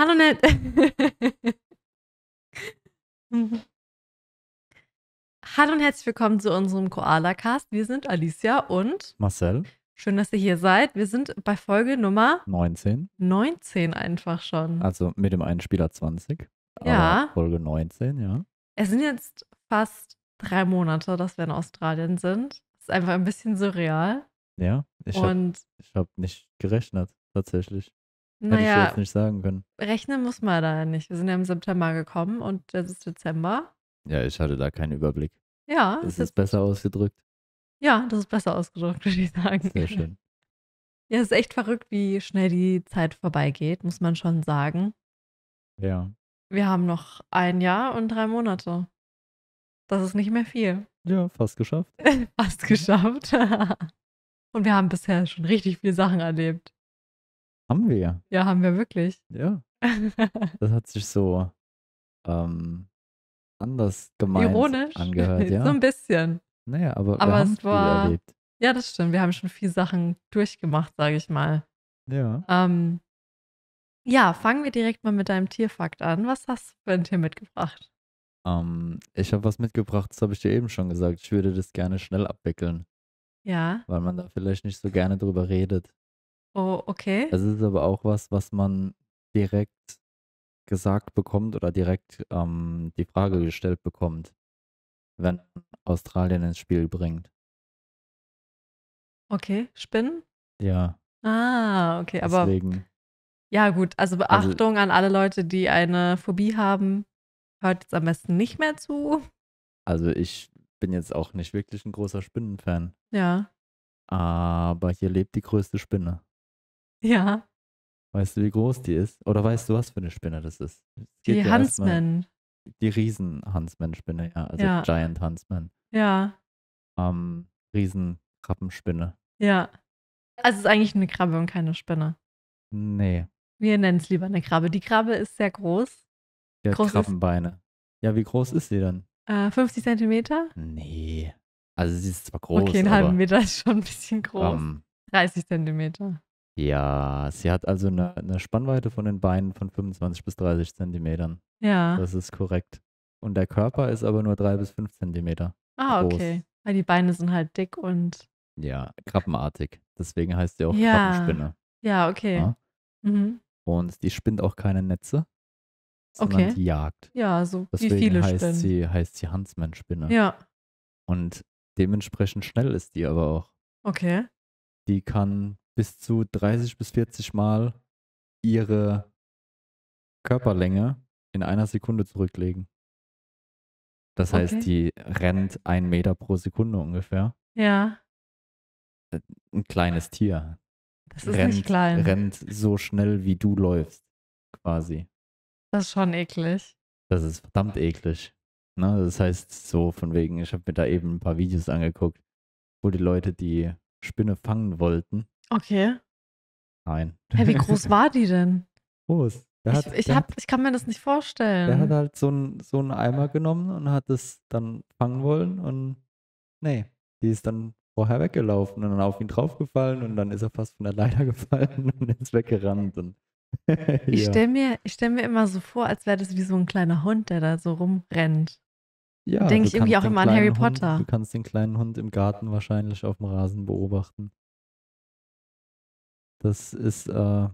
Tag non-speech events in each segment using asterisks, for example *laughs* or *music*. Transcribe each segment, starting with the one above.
Hallo Ned. Hallo und herzlich willkommen zu unserem Koala Cast. Wir sind Alicia und Marcel. Schön, dass ihr hier seid. Wir sind bei Folge Nummer 19. 19 einfach schon. Also mit dem einen Spieler 20. Ja. Folge 19, ja. Es sind jetzt fast drei Monate, dass wir in Australien sind. Das ist einfach ein bisschen surreal. Ja, ich habe hab nicht gerechnet, tatsächlich. Hätte ich jetzt nicht sagen können. rechnen muss man da nicht. Wir sind ja im September gekommen und das ist Dezember. Ja, ich hatte da keinen Überblick. Ja, Das ist ist, besser ausgedrückt. ja, das ist besser ausgedrückt, *laughs* würde ich sagen. Sehr schön. Ja, es ist echt verrückt, wie schnell die Zeit vorbeigeht, muss man schon sagen. Ja. Wir haben noch ein Jahr und drei Monate. Das ist nicht mehr viel. Ja, fast geschafft. *laughs* Fast geschafft. *laughs* und wir haben bisher schon richtig viele Sachen erlebt. Haben wir. Ja, haben wir wirklich. Ja. Das hat sich so ähm, anders gemeint Ironisch. angehört. *laughs* Ja. so ein bisschen. Naja, aber, aber wir haben es viel erlebt. Ja, das stimmt. Wir haben schon viel Sachen durchgemacht, sage ich mal. Ja. Ähm, ja, fangen wir direkt mal mit deinem Tierfakt an. Was hast du für ein Tier mitgebracht? Ähm, ich habe was mitgebracht, das habe ich dir eben schon gesagt. Ich würde das gerne schnell abwickeln. Ja. Weil man da vielleicht nicht so gerne drüber redet. Oh, okay. Das ist aber auch was, was man direkt gesagt bekommt oder direkt ähm, die Frage gestellt bekommt, wenn Australien ins Spiel bringt. Okay, Spinnen? Ja. Ah, okay, aber. Deswegen. Ja, gut, also, also Beachtung also, an alle Leute, die eine Phobie haben. Hört jetzt am besten nicht mehr zu. Also, ich bin jetzt auch nicht wirklich ein großer Spinnenfan. Ja. Aber hier lebt die größte Spinne. Ja. Weißt du, wie groß die ist? Oder weißt du, was für eine Spinne das ist? Die Huntsman. Die Riesen-Huntsman-Spinne, ja. Also ja. Giant Huntsman. Ja. Ähm, Riesen-Krabbenspinne. Ja. Also es ist eigentlich eine Krabbe und keine Spinne. Nee. Wir nennen es lieber eine Krabbe. Die Krabbe ist sehr groß. Die hat groß Krabbenbeine. Ja, wie groß ist sie dann? Äh, 50 Zentimeter? Nee. Also sie ist zwar groß. Okay, ein halben Meter ist schon ein bisschen groß. Ähm, 30 Zentimeter. Ja, sie hat also eine, eine Spannweite von den Beinen von 25 bis 30 Zentimetern. Ja. Das ist korrekt. Und der Körper ist aber nur 3 bis 5 Zentimeter. Ah, groß. okay. Weil ah, die Beine sind halt dick und. Ja, krabbenartig. Deswegen heißt sie auch ja. Krabbenspinne. Ja, okay. Ja. Mhm. Und die spinnt auch keine Netze, sondern okay. die jagt. Ja, so Deswegen wie viele heißt Spinnen. Sie, heißt sie Huntsman-Spinne. Ja. Und dementsprechend schnell ist die aber auch. Okay. Die kann bis zu 30 bis 40 Mal ihre Körperlänge in einer Sekunde zurücklegen. Das okay. heißt, die rennt einen Meter pro Sekunde ungefähr. Ja. Äh, ein kleines Tier. Das ist rennt, nicht klein. Rennt so schnell, wie du läufst, quasi. Das ist schon eklig. Das ist verdammt eklig. Ne? Das heißt, so von wegen, ich habe mir da eben ein paar Videos angeguckt, wo die Leute die Spinne fangen wollten Okay. Nein. Hä, wie *laughs* groß war die denn? Groß. Hat, ich, ich, hab, hat, ich kann mir das nicht vorstellen. Der hat halt so einen so einen Eimer genommen und hat es dann fangen wollen und nee, die ist dann vorher weggelaufen und dann auf ihn draufgefallen und dann ist er fast von der Leiter *laughs* gefallen und ist weggerannt. Und *laughs* ich stelle mir, stell mir immer so vor, als wäre das wie so ein kleiner Hund, der da so rumrennt. Ja, denke ich irgendwie auch immer an Harry Potter. Hund, du kannst den kleinen Hund im Garten wahrscheinlich auf dem Rasen beobachten. Das ist, äh,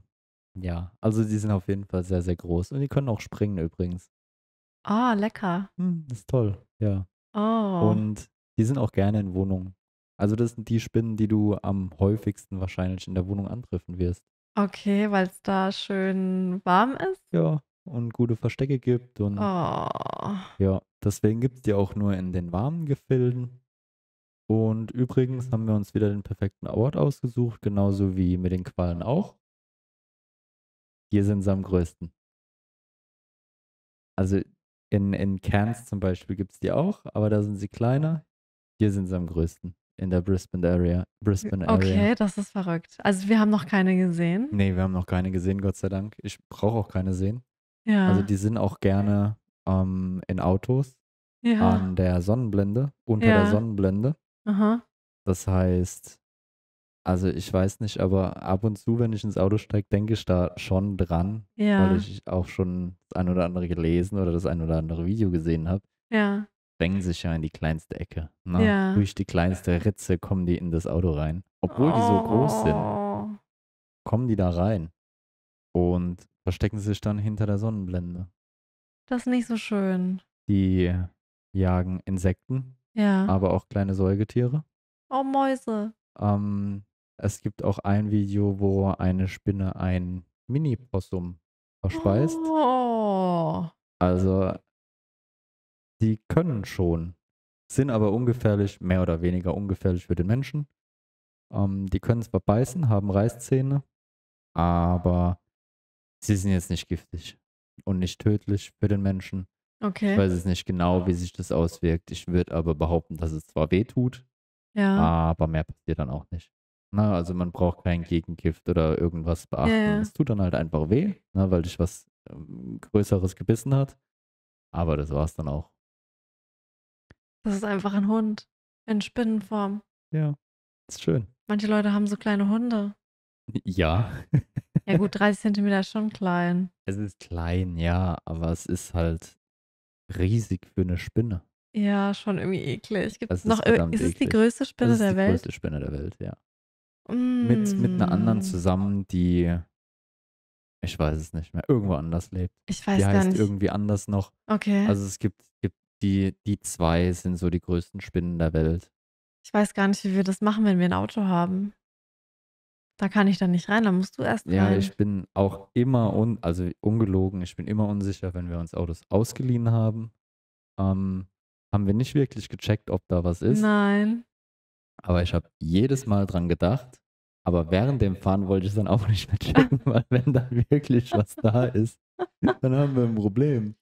ja, also die sind auf jeden Fall sehr, sehr groß. Und die können auch springen übrigens. Ah, lecker. Hm, ist toll, ja. Oh. Und die sind auch gerne in Wohnungen. Also das sind die Spinnen, die du am häufigsten wahrscheinlich in der Wohnung antreffen wirst. Okay, weil es da schön warm ist? Ja, und gute Verstecke gibt. Und oh. ja, deswegen gibt es die auch nur in den warmen Gefilden. Und übrigens haben wir uns wieder den perfekten Ort ausgesucht, genauso wie mit den Qualen auch. Hier sind sie am größten. Also in, in Cairns zum Beispiel gibt es die auch, aber da sind sie kleiner. Hier sind sie am größten in der Brisbane Area. Brisbane okay, Area. das ist verrückt. Also wir haben noch keine gesehen. Nee, wir haben noch keine gesehen, Gott sei Dank. Ich brauche auch keine sehen. Ja. Also die sind auch gerne ähm, in Autos ja. an der Sonnenblende, unter ja. der Sonnenblende. Aha. Das heißt, also ich weiß nicht, aber ab und zu, wenn ich ins Auto steige, denke ich da schon dran, ja. weil ich auch schon das ein oder andere gelesen oder das ein oder andere Video gesehen habe. Ja. Denken sich ja in die kleinste Ecke. Ne? Ja. Durch die kleinste Ritze kommen die in das Auto rein. Obwohl oh. die so groß sind, oh. kommen die da rein und verstecken sich dann hinter der Sonnenblende. Das ist nicht so schön. Die jagen Insekten, ja. aber auch kleine Säugetiere. Oh, Mäuse. Ähm, es gibt auch ein Video, wo eine Spinne ein Mini-Possum verspeist. Oh. Also, die können schon, sind aber ungefährlich, mehr oder weniger ungefährlich für den Menschen. Ähm, die können zwar beißen, haben Reißzähne, aber sie sind jetzt nicht giftig und nicht tödlich für den Menschen. Okay. Ich weiß es nicht genau, wie sich das auswirkt. Ich würde aber behaupten, dass es zwar weh tut, ja. aber mehr passiert dann auch nicht. Na, ne, also man braucht kein Gegengift oder irgendwas beachten. Ja, ja. Es tut dann halt einfach weh, na, ne, weil dich was ähm, Größeres gebissen hat. Aber das war es dann auch. Das ist einfach ein Hund in Spinnenform. Ja, ist schön. Manche Leute haben so kleine Hunde. Ja. ja gut, 30 *laughs* Zentimeter ist schon klein. Es ist klein, ja, aber es ist halt riesig für eine Spinne. Ja, schon irgendwie eklig. Gibt's ist, noch, ist es die größte Spinne das ist der Welt? Die größte Spinne der Welt, ja. Mm. Mit, mit einer anderen hm. zusammen, die ich weiß es nicht mehr, irgendwo anders lebt. Ich weiß die heißt gar nicht. irgendwie anders noch. Okay. Also es gibt, gibt die, die zwei sind so die größten Spinnen der Welt. Ich weiß gar nicht, wie wir das machen, wenn wir ein Auto haben. Da kann ich dann nicht rein, da musst du erst Ja, rein. ich bin auch immer, un also ungelogen, ich bin immer unsicher, wenn wir uns Autos ausgeliehen haben. Ähm, haben wir nicht wirklich gecheckt, ob da was ist. Nein. Aber ich habe jedes Mal dran gedacht. Aber während dem Fahren wollte ich es dann auch nicht mehr *laughs* checken, weil wenn da wirklich was da ist, dann haben wir ein Problem.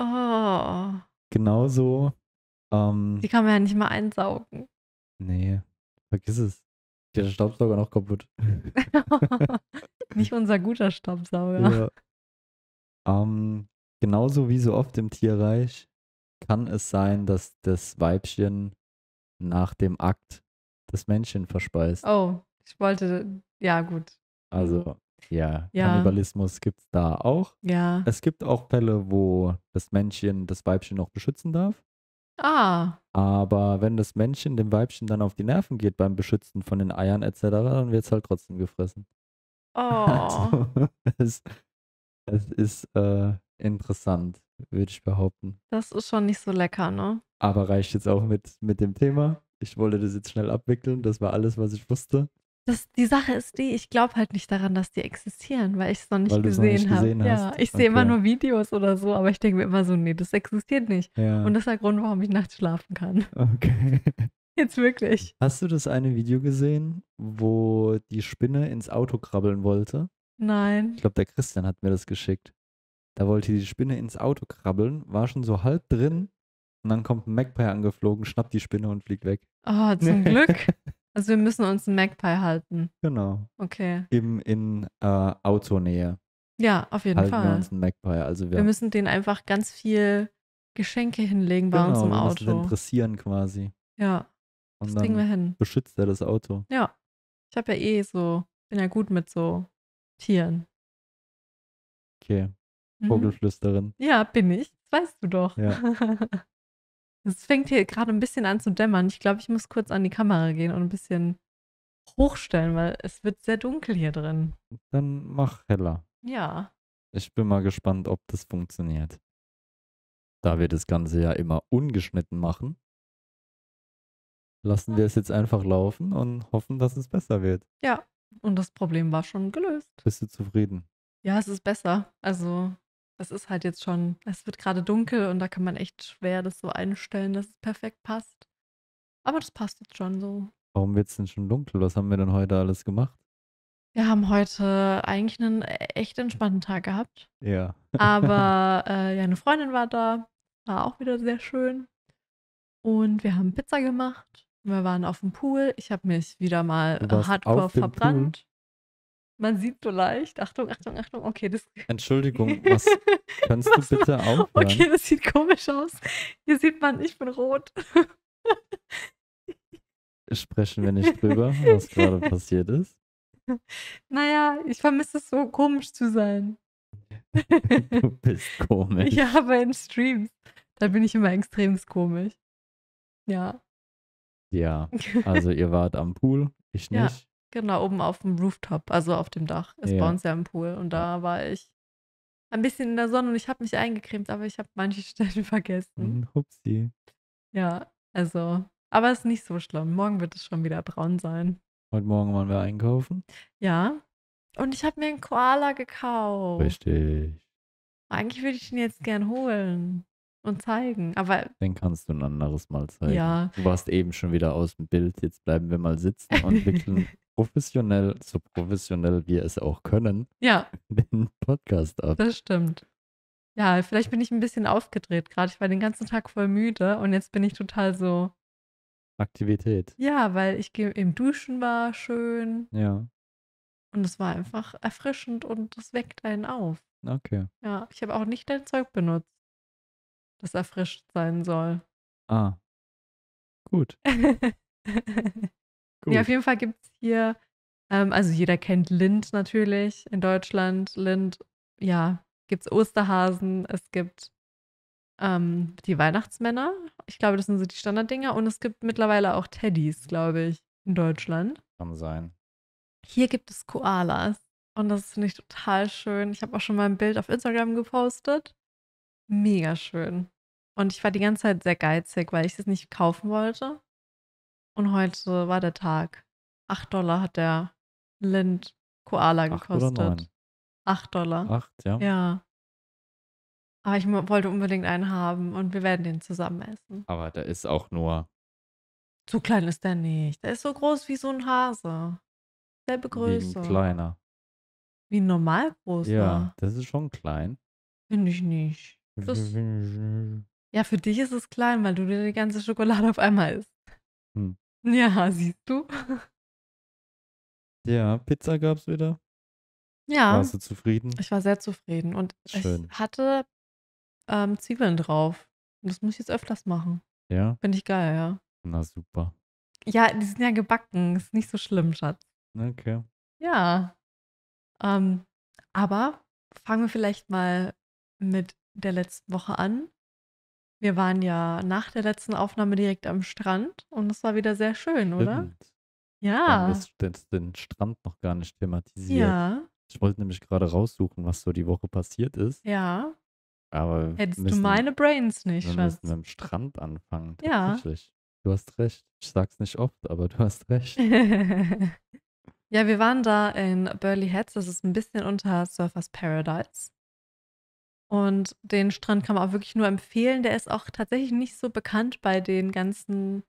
Oh. Genauso. Ähm, Die kann man ja nicht mal einsaugen. Nee, vergiss es der Staubsauger noch kaputt. *laughs* Nicht unser guter Staubsauger. Ja. Ähm, genauso wie so oft im Tierreich kann es sein, dass das Weibchen nach dem Akt das Männchen verspeist. Oh, ich wollte, ja gut. Also, ja, ja. Kannibalismus gibt es da auch. Ja. Es gibt auch Fälle, wo das Männchen das Weibchen noch beschützen darf. Ah. Aber wenn das Männchen dem Weibchen dann auf die Nerven geht beim Beschützen von den Eiern etc., dann wird es halt trotzdem gefressen. *laughs* Also, oh. Also, *laughs* es, es ist äh, interessant, würde ich behaupten. Das ist schon nicht so lecker, ne? Aber reicht jetzt auch mit, mit dem Thema. Ich wollte das jetzt schnell abwickeln. Das war alles, was ich wusste. Das, die Sache ist die, ich glaube halt nicht daran, dass die existieren, weil ich es noch nicht weil gesehen habe. Ja, ich okay. sehe immer nur Videos oder so, aber ich denke mir immer so, nee, das existiert nicht. Ja. Und das ist der Grund, warum ich nachts schlafen kann. *laughs* Okay. Jetzt wirklich. Hast du das eine Video gesehen, wo die Spinne ins Auto krabbeln wollte? Nein. Ich glaube, der Christian hat mir das geschickt. Da wollte die Spinne ins Auto krabbeln, war schon so halb drin und dann kommt ein Magpie angeflogen, schnappt die Spinne und fliegt weg. Oh, zum *laughs* Glück. Also wir müssen uns einen Magpie halten. Genau. Okay. Eben in äh, Autonähe. Ja, auf jeden halten Fall. Wir uns einen Magpie. Also wir, wir müssen den einfach ganz viel Geschenke hinlegen bei genau, uns im wir Auto. Genau, interessieren quasi. Ja. Und das kriegen wir hin. Beschützt er das Auto. Ja. Ich habe ja eh so, bin ja gut mit so Tieren. Okay. Mhm. Vogelflüsterin. Ja, bin ich. Das weißt du doch. Ja. *laughs* Es fängt hier gerade ein bisschen an zu dämmern. Ich glaube, ich muss kurz an die Kamera gehen und ein bisschen hochstellen, weil es wird sehr dunkel hier drin. Dann mach heller. Ja. Ich bin mal gespannt, ob das funktioniert. Da wir das Ganze ja immer ungeschnitten machen, lassen wir es jetzt einfach laufen und hoffen, dass es besser wird. Ja, und das Problem war schon gelöst. Bist du zufrieden? Ja, es ist besser. Also es ist halt jetzt schon, es wird gerade dunkel und da kann man echt schwer das so einstellen, dass es perfekt passt. Aber das passt jetzt schon so. Warum wird es denn schon dunkel? Was haben wir denn heute alles gemacht? Wir haben heute eigentlich einen e-, echt entspannten Tag gehabt. Ja. Aber *laughs* äh, ja, eine Freundin war da, war auch wieder sehr schön. Und wir haben Pizza gemacht. Wir waren auf dem Pool. Ich habe mich wieder mal hardcore verbrannt. Man sieht so leicht. Achtung, Achtung, Achtung. Okay, das. *laughs* Entschuldigung, was *laughs* kannst was du bitte aufhören? Okay, das sieht komisch aus. Hier sieht man, ich bin rot. Sprechen wir nicht drüber, was gerade *laughs* passiert ist? Naja, ich vermisse es so, komisch zu sein. du bist komisch. Ja, aber in Streams. Da bin ich immer extrem komisch. Ja. Ja, also ihr wart am Pool, ich nicht. Ja. Genau, oben auf dem Rooftop, also auf dem Dach, Es ja. bei uns ja im Pool. Und da war ich ein bisschen in der Sonne und ich habe mich eingecremt, aber ich habe manche *laughs* Stellen vergessen. Hm, hupsi. Ja, also, aber es ist nicht so schlimm. Morgen wird es schon wieder braun sein. Heute Morgen waren wir einkaufen. Ja. Und ich habe mir einen Koala gekauft. Richtig. Eigentlich würde ich ihn jetzt gern holen und zeigen, aber. Den kannst du ein anderes Mal zeigen. Ja. Du warst eben schon wieder aus dem Bild. Jetzt bleiben wir mal sitzen und wickeln *laughs* professionell, so professionell wir es auch können, ja. *laughs* den Podcast ab. Das stimmt. Ja, vielleicht bin ich ein bisschen aufgedreht gerade. Ich war den ganzen Tag voll müde und jetzt bin ich total so. Aktivität. Ja, weil ich im Duschen war schön. Ja. Und es war einfach erfrischend und das weckt einen auf. Okay. Ja, ich habe auch nicht dein Zeug benutzt, das erfrischt sein soll. Ah. Gut. *laughs* Gut. Ja, auf jeden Fall gibt es hier, ähm, also jeder kennt Lind natürlich in Deutschland. Lind, ja, gibt es Osterhasen, es gibt ähm, die Weihnachtsmänner. Ich glaube, das sind so die Standarddinger. Und es gibt mittlerweile auch Teddys, glaube ich, in Deutschland. Kann sein. Hier gibt es Koalas. Und das finde ich total schön. Ich habe auch schon mal ein Bild auf Instagram gepostet. Mega schön. Und ich war die ganze Zeit sehr geizig, weil ich es nicht kaufen wollte. Und heute war der Tag. Acht Dollar hat der Lind Koala gekostet. Acht Dollar. Acht, ja. Ja. Aber ich wollte unbedingt einen haben und wir werden den zusammen essen. Aber der ist auch nur. So klein ist der nicht. Der ist so groß wie so ein Hase. Selbe Größe. Wie ein kleiner. Wie ein normal großer. Ja, das ist schon klein. Finde ich nicht. Das, ja, für dich ist es klein, weil du dir die ganze Schokolade auf einmal isst. Ja, siehst du. Ja, Pizza gab es wieder. Ja. Warst du zufrieden? Ich war sehr zufrieden und Schön. ich hatte ähm, Zwiebeln drauf. Und das muss ich jetzt öfters machen. Ja. Finde ich geil, ja. Na super. Ja, die sind ja gebacken. Ist nicht so schlimm, Schatz. Okay. Ja. Ähm, aber fangen wir vielleicht mal mit der letzten Woche an. Wir waren ja nach der letzten Aufnahme direkt am Strand und es war wieder sehr schön, oder? Stimmt. Ja. Du haben den Strand noch gar nicht thematisiert. Ja. Ich wollte nämlich gerade raussuchen, was so die Woche passiert ist. Ja. Aber hättest müssen, du meine Brains nicht, wir Schatz. müssen am Strand anfangen. Tatsächlich. Ja. Du hast recht. Ich sag's nicht oft, aber du hast recht. *laughs* ja, wir waren da in Burley Heads. Das ist ein bisschen unter Surfers Paradise. Und den Strand kann man auch wirklich nur empfehlen. Der ist auch tatsächlich nicht so bekannt bei den ganzen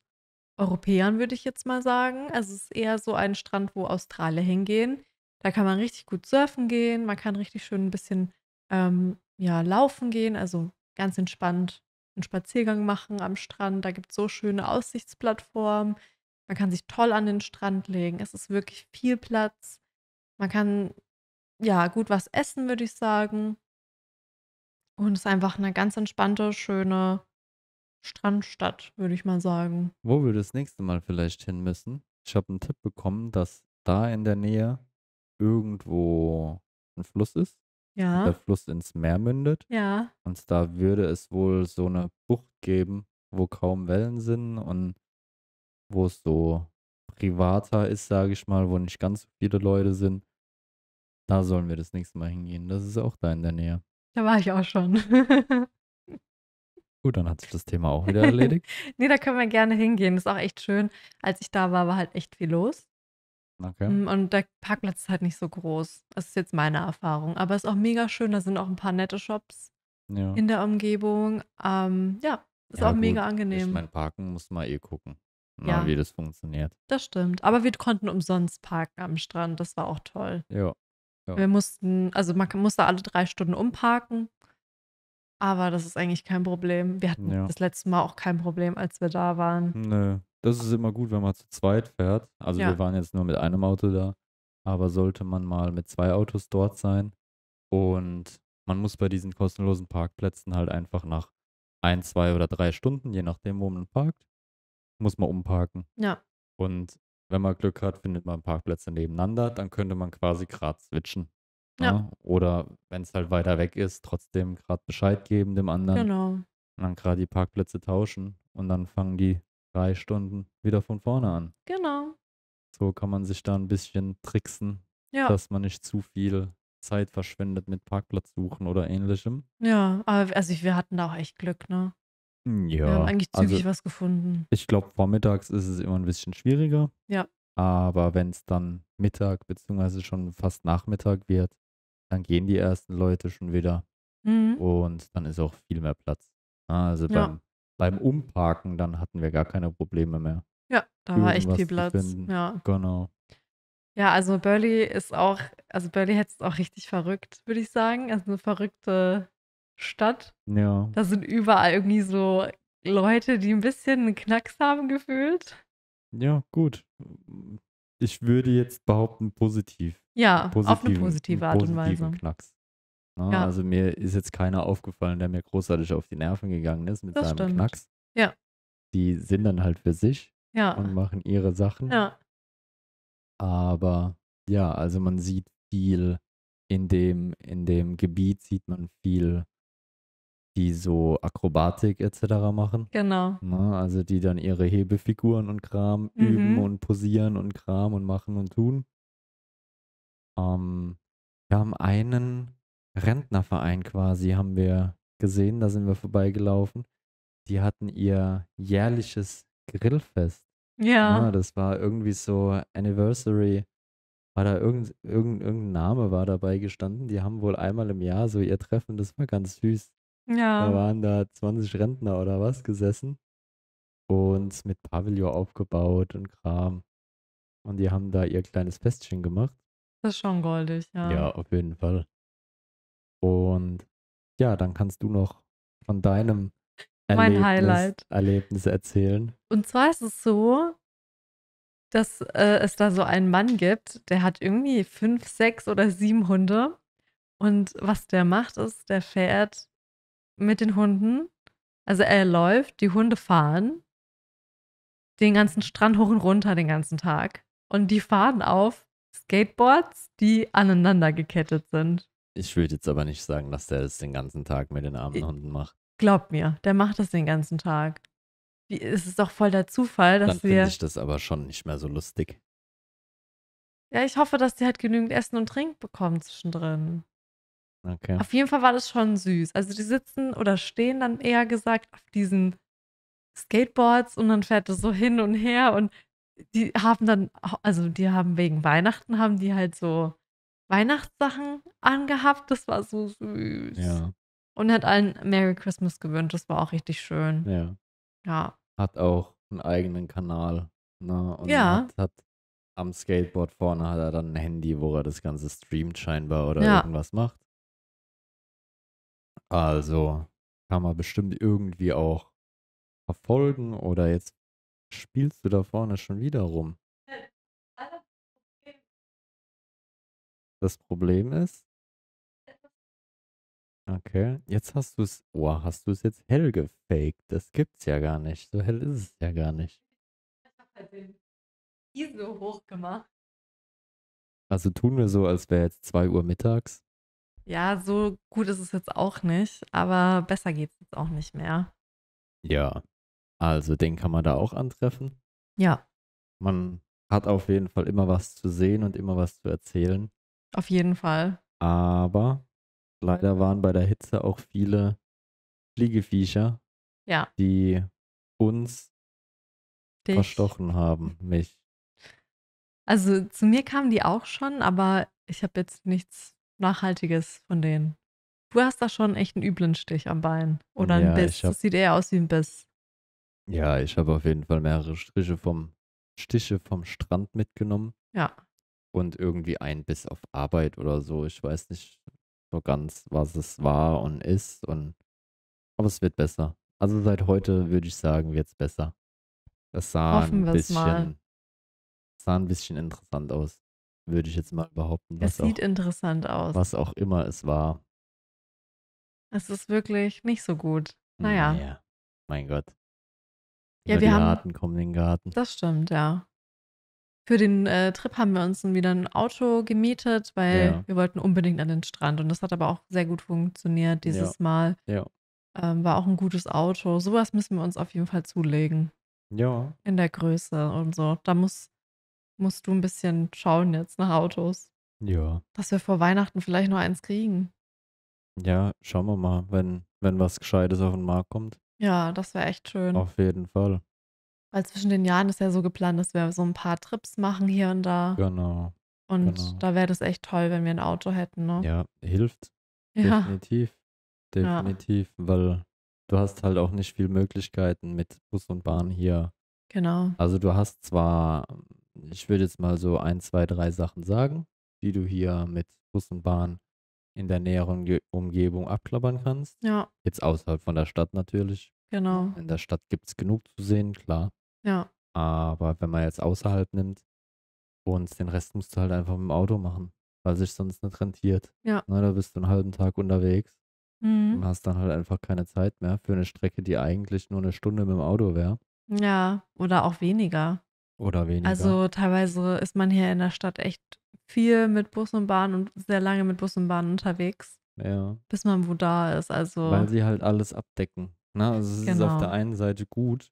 Europäern, würde ich jetzt mal sagen. Also es ist eher so ein Strand, wo Australier hingehen. Da kann man richtig gut surfen gehen, man kann richtig schön ein bisschen ähm, ja, laufen gehen, also ganz entspannt einen Spaziergang machen am Strand. Da gibt es so schöne Aussichtsplattformen. Man kann sich toll an den Strand legen. Es ist wirklich viel Platz. Man kann ja gut was essen, würde ich sagen. Und es ist einfach eine ganz entspannte, schöne Strandstadt, würde ich mal sagen. Wo wir das nächste Mal vielleicht hin müssen. Ich habe einen Tipp bekommen, dass da in der Nähe irgendwo ein Fluss ist. Ja. Der Fluss ins Meer mündet. Ja. Und da würde es wohl so eine Bucht geben, wo kaum Wellen sind und wo es so privater ist, sage ich mal, wo nicht ganz viele Leute sind. Da sollen wir das nächste Mal hingehen. Das ist auch da in der Nähe. Da war ich auch schon. Gut, dann hat sich das Thema auch wieder *laughs* erledigt. nee, da können wir gerne hingehen. ist auch echt schön. Als ich da war, war halt echt viel los. Okay. Mm, und der Parkplatz ist halt nicht so groß. Das ist jetzt meine Erfahrung. Aber es ist auch mega schön. Da sind auch ein paar nette Shops ja. in der Umgebung. Ähm, ja, ist ja, auch gut. mega angenehm. Ich mein parken muss mal eh gucken, ne, ja. na, wie das funktioniert. Das stimmt. Aber wir konnten umsonst parken am Strand. Das war auch toll. Ja. Ja. Wir mussten, also man musste alle drei Stunden umparken, aber das ist eigentlich kein Problem. Wir hatten ja. das letzte Mal auch kein Problem, als wir da waren. Nö. Das ist immer gut, wenn man zu zweit fährt. Also ja. wir waren jetzt nur mit einem Auto da, aber sollte man mal mit zwei Autos dort sein und man muss bei diesen kostenlosen Parkplätzen halt einfach nach ein, zwei oder drei Stunden, je nachdem, wo man parkt, muss man umparken. Ja. Und wenn man Glück hat, findet man Parkplätze nebeneinander, dann könnte man quasi gerade switchen. Ne? Ja. Ne? Oder wenn es halt weiter weg ist, trotzdem gerade Bescheid geben dem anderen. Genau. Und dann gerade die Parkplätze tauschen und dann fangen die drei Stunden wieder von vorne an. Genau. So kann man sich da ein bisschen tricksen, ja. dass man nicht zu viel Zeit verschwendet mit Parkplatz suchen oder ähnlichem. Ja, aber also wir hatten da auch echt Glück, ne? Ja. Wir haben eigentlich also zügig also, was gefunden. Ich glaube, vormittags ist es immer ein bisschen schwieriger. Ja. Aber wenn es dann Mittag beziehungsweise schon fast Nachmittag wird, dann gehen die ersten Leute schon wieder. Mhm. Und dann ist auch viel mehr Platz. Also ja. beim, Umparken, dann hatten wir gar keine Probleme mehr. Ja, da war echt viel Platz. Ja. Genau. Ja, also Burley ist auch, also Burley hat es auch richtig verrückt, würde ich sagen. Also eine verrückte Stadt. Ja. Da sind überall irgendwie so Leute, die ein bisschen einen Knacks haben gefühlt. Ja, gut. Ich würde jetzt behaupten, positiv. Ja, auf eine positive Art und Weise. Knacks. Na, ne, ja. Also mir ist jetzt keiner aufgefallen, der mir großartig auf die Nerven gegangen ist mit das seinem stimmt. Knacks. Ja. Die sind dann halt für sich ja. und machen ihre Sachen. Ja. Aber ja, also man sieht viel in dem, in dem Gebiet sieht man viel die so Akrobatik etc. machen. Genau. Na, ne, also die dann ihre Hebefiguren und Kram mhm. üben und posieren und Kram und machen und tun. Ähm, wir haben einen Rentnerverein quasi, haben wir gesehen, da sind wir vorbeigelaufen. Die hatten ihr jährliches Grillfest. Ja. ja ne, das war irgendwie so Anniversary war da irgend, irgend, irgendein Name war dabei gestanden. Die haben wohl einmal im Jahr so ihr Treffen, das war ganz süß. Ja. Da waren da 20 Rentner oder was gesessen und mit Pavillon aufgebaut und Kram. Und die haben da ihr kleines Festchen gemacht. Das ist schon goldig, ja. Ja, auf jeden Fall. Und ja, dann kannst du noch von deinem mein Erlebnis, Highlight. Erlebnis erzählen. Und zwar ist es so, dass äh, es da so einen Mann gibt, der hat irgendwie fünf, sechs oder sieben Hunde. Und was der macht, ist, der fährt mit den Hunden. Also er läuft, die Hunde fahren den ganzen Strand hoch und runter den ganzen Tag. Und die fahren auf Skateboards, die aneinander gekettet sind. Ich würde jetzt aber nicht sagen, dass der das den ganzen Tag mit den armen Hunden macht. Glaub mir, der macht das den ganzen Tag. Die, es ist doch voll der Zufall, dass Dann wir. Dann finde ich das aber schon nicht mehr so lustig. Ja, ich hoffe, dass die halt genügend Essen und Trink bekommen zwischendrin. Okay. Auf jeden Fall war das schon süß. Also die sitzen oder stehen dann eher gesagt auf diesen Skateboards und dann fährt es so hin und her und die haben dann, also die haben wegen Weihnachten, haben die halt so Weihnachtssachen angehabt. Das war so süß. Ja. Und hat allen Merry Christmas gewünscht. Das war auch richtig schön. Ja. ja. Hat auch einen eigenen Kanal. Ne? Und ja. Hat, hat, am Skateboard vorne hat er dann ein Handy, wo er das Ganze streamt scheinbar oder ja. irgendwas macht. Also kann man bestimmt irgendwie auch verfolgen oder jetzt spielst du da vorne schon wieder rum. Das Problem ist. Okay, jetzt hast du es. Oh, hast du es jetzt hell gefaked? Das gibt's ja gar nicht. So hell ist es ja gar nicht. Ich hab halt den ISO hoch gemacht. Also tun wir so, als wäre jetzt 2 Uhr mittags ja, so gut ist es jetzt auch nicht, aber besser geht es jetzt auch nicht mehr. Ja, also den kann man da auch antreffen. Ja. Man hat auf jeden Fall immer was zu sehen und immer was zu erzählen. Auf jeden Fall. Aber leider waren bei der Hitze auch viele Fliegeviecher, ja. die uns Dich. verstochen haben, mich. Also zu mir kamen die auch schon, aber ich habe jetzt nichts Nachhaltiges von denen. Du hast da schon echt einen üblen Stich am Bein. Oder ja, einen Biss. Hab, das sieht eher aus wie ein Biss. Ja, ich habe auf jeden Fall mehrere Striche vom, Stiche vom Strand mitgenommen. Ja. Und irgendwie ein Biss auf Arbeit oder so. Ich weiß nicht so ganz, was es war und ist. Und, aber es wird besser. Also seit heute würde ich sagen, wird es besser. Das sah Hoffen ein bisschen, mal. sah ein bisschen interessant aus würde ich jetzt mal behaupten. Es sieht auch, interessant aus. Was auch immer es war. Es ist wirklich nicht so gut. Naja. naja mein Gott. Ja, Über wir die haben. Garten kommen in den Garten. Das stimmt, ja. Für den äh, Trip haben wir uns dann wieder ein Auto gemietet, weil ja. wir wollten unbedingt an den Strand. Und das hat aber auch sehr gut funktioniert dieses ja. Mal. Ja. Ähm, war auch ein gutes Auto. Sowas müssen wir uns auf jeden Fall zulegen. Ja. In der Größe und so. Da muss, musst du ein bisschen schauen jetzt nach Autos. Ja. Dass wir vor Weihnachten vielleicht noch eins kriegen. Ja, schauen wir mal, wenn, wenn was Gescheites auf den Markt kommt. Ja, das wäre echt schön. Auf jeden Fall. Weil zwischen den Jahren ist ja so geplant, dass wir so ein paar Trips machen hier und da. Genau. Und genau. da wäre das echt toll, wenn wir ein Auto hätten. Ne? Ja, hilft. Ja. Definitiv. Definitiv, ja. weil du hast halt auch nicht viel Möglichkeiten mit Bus und Bahn hier. Genau. Also du hast zwar ich würde jetzt mal so ein, zwei, drei Sachen sagen, die du hier mit Bus und Bahn in der näheren Ge Umgebung abklappern kannst. Ja. Jetzt außerhalb von der Stadt natürlich. Genau. In der Stadt gibt es genug zu sehen, klar. Ja. Aber wenn man jetzt außerhalb nimmt und den Rest musst du halt einfach mit dem Auto machen, weil sich sonst nicht rentiert. Ja. Na, ne, da bist du einen halben Tag unterwegs mhm. und hast dann halt einfach keine Zeit mehr für eine Strecke, die eigentlich nur eine Stunde mit dem Auto wäre. Ja, oder auch weniger. Oder weniger. Also teilweise ist man hier in der Stadt echt viel mit Bus und Bahn und sehr lange mit Bus und Bahn unterwegs. Ja. Bis man wo da ist. Also Weil sie halt alles abdecken. Ne? Also es genau. ist auf genau. der einen Seite gut,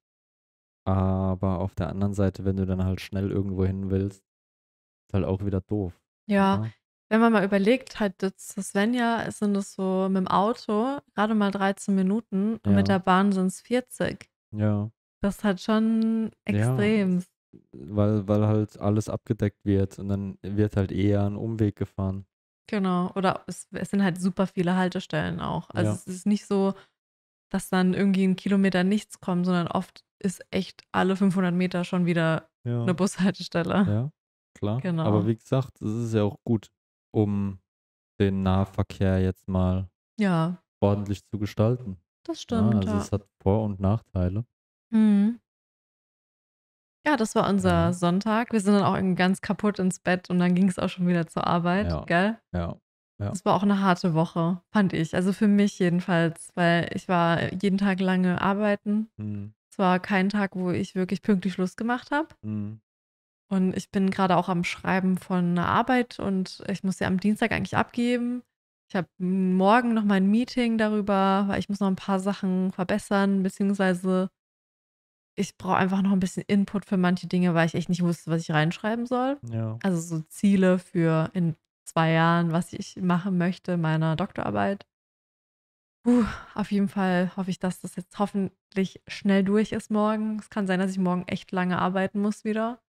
aber auf der anderen Seite, wenn du dann halt schnell irgendwo hin willst, ist halt auch wieder doof. Ja. ja. Ne? Wenn man mal überlegt, halt das Svenja sind es so mit dem Auto gerade mal 13 Minuten und ja. mit der Bahn sind es 40. Ja. Das ist halt schon extrem weil, weil halt alles abgedeckt wird und dann wird halt eher ein Umweg gefahren. Genau, oder es, es sind halt super viele Haltestellen auch. Also ja. es ist nicht so, dass dann irgendwie ein Kilometer nichts kommt, sondern oft ist echt alle 500 Meter schon wieder ja. eine Bushaltestelle. Ja, klar. Genau. Aber wie gesagt, es ist ja auch gut, um den Nahverkehr jetzt mal ja. ordentlich zu gestalten. Das stimmt. Also ja, also es hat Vor- und Nachteile. Mhm. Ja, das war unser mhm. Sonntag. Wir sind dann auch ganz kaputt ins Bett und dann ging es auch schon wieder zur Arbeit, ja. gell? Ja. ja. Das war auch eine harte Woche, fand ich. Also für mich jedenfalls, weil ich war jeden Tag lange arbeiten. Mhm. Es war kein Tag, wo ich wirklich pünktlich Schluss gemacht habe. Mhm. Und ich bin gerade auch am Schreiben von einer Arbeit und ich muss sie am Dienstag eigentlich abgeben. Ich habe morgen noch mein Meeting darüber, weil ich muss noch ein paar Sachen verbessern, beziehungsweise ich brauche einfach noch ein bisschen Input für manche Dinge, weil ich echt nicht wusste, was ich reinschreiben soll. Ja. Also so Ziele für in zwei Jahren, was ich machen möchte, meiner Doktorarbeit. Puh, auf jeden Fall hoffe ich, dass das jetzt hoffentlich schnell durch ist morgen. Es kann sein, dass ich morgen echt lange arbeiten muss wieder.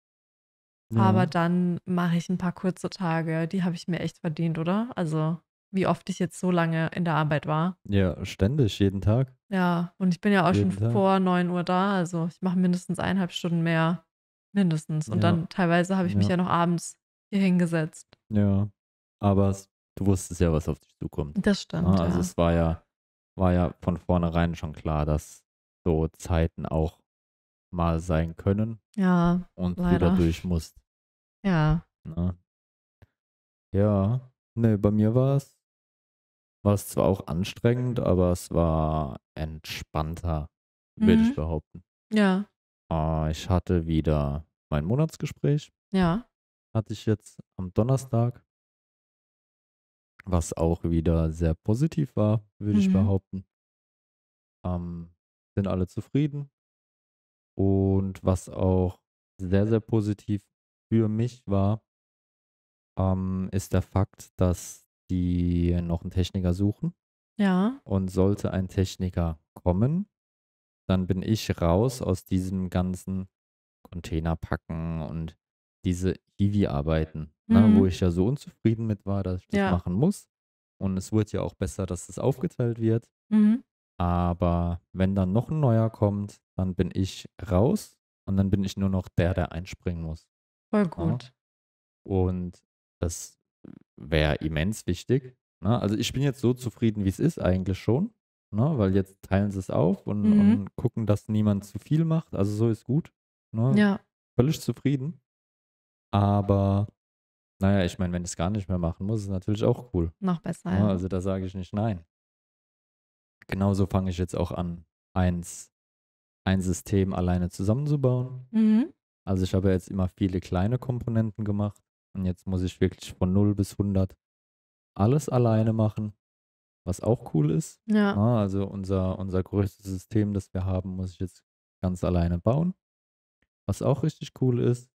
Ja. Aber dann mache ich ein paar kurze Tage. Die habe ich mir echt verdient, oder? Also wie oft ich jetzt so lange in der Arbeit war. Ja, ständig, jeden Tag. Ja, und ich bin ja auch jeden schon Tag. vor 9 Uhr da, also ich mache mindestens eineinhalb Stunden mehr. Mindestens. Und ja. dann teilweise habe ich ja. mich ja noch abends hier hingesetzt. Ja, aber du wusstest ja, was auf dich zukommt. Das stimmt. Ah, also ja. es war ja, war ja von vornherein schon klar, dass so Zeiten auch mal sein können. Ja. Und leider. wieder durch musst. Ja. Na? Ne? Ja. Nee, bei mir war es war es zwar auch anstrengend, aber es war entspannter, würde ich mhm. behaupten. Ja. Äh, ich hatte wieder mein Monatsgespräch. Ja. Hatte ich jetzt am Donnerstag, was auch wieder sehr positiv war, würde mhm. ich behaupten. Ähm, sind alle zufrieden. Und was auch sehr, sehr positiv für mich war, ähm, ist der Fakt, dass die noch einen Techniker suchen. Ja. Und sollte ein Techniker kommen, dann bin ich raus aus diesem ganzen Container packen und diese Hiwi-Arbeiten, mhm. ne, wo mhm. ich ja so unzufrieden mit war, dass ich das machen muss. Und es wird ja auch besser, dass das aufgeteilt wird. Mhm. Aber wenn dann noch ein neuer kommt, dann bin ich raus und dann bin ich nur noch der, der einspringen muss. Voll ne? gut. Ja? Und das wäre immens wichtig. Ne? Also ich bin jetzt so zufrieden, wie es ist eigentlich schon, ne? weil jetzt teilen sie es auf und, mhm. und, gucken, dass niemand zu viel macht. Also so ist gut. Ne? Ja. Völlig zufrieden. Aber naja, ich meine, wenn ich es gar nicht mehr machen muss, ist natürlich auch cool. Noch besser. Ne? Ja, also da sage ich nicht nein. Genauso fange ich jetzt auch an, eins, ein System alleine zusammenzubauen. Mhm. Also ich habe jetzt immer viele kleine Komponenten gemacht und jetzt muss ich wirklich von 0 bis 100 alles alleine machen, was auch cool ist. Ja. Ah, also unser, unser größtes System, das wir haben, muss ich jetzt ganz alleine bauen, was auch richtig cool ist.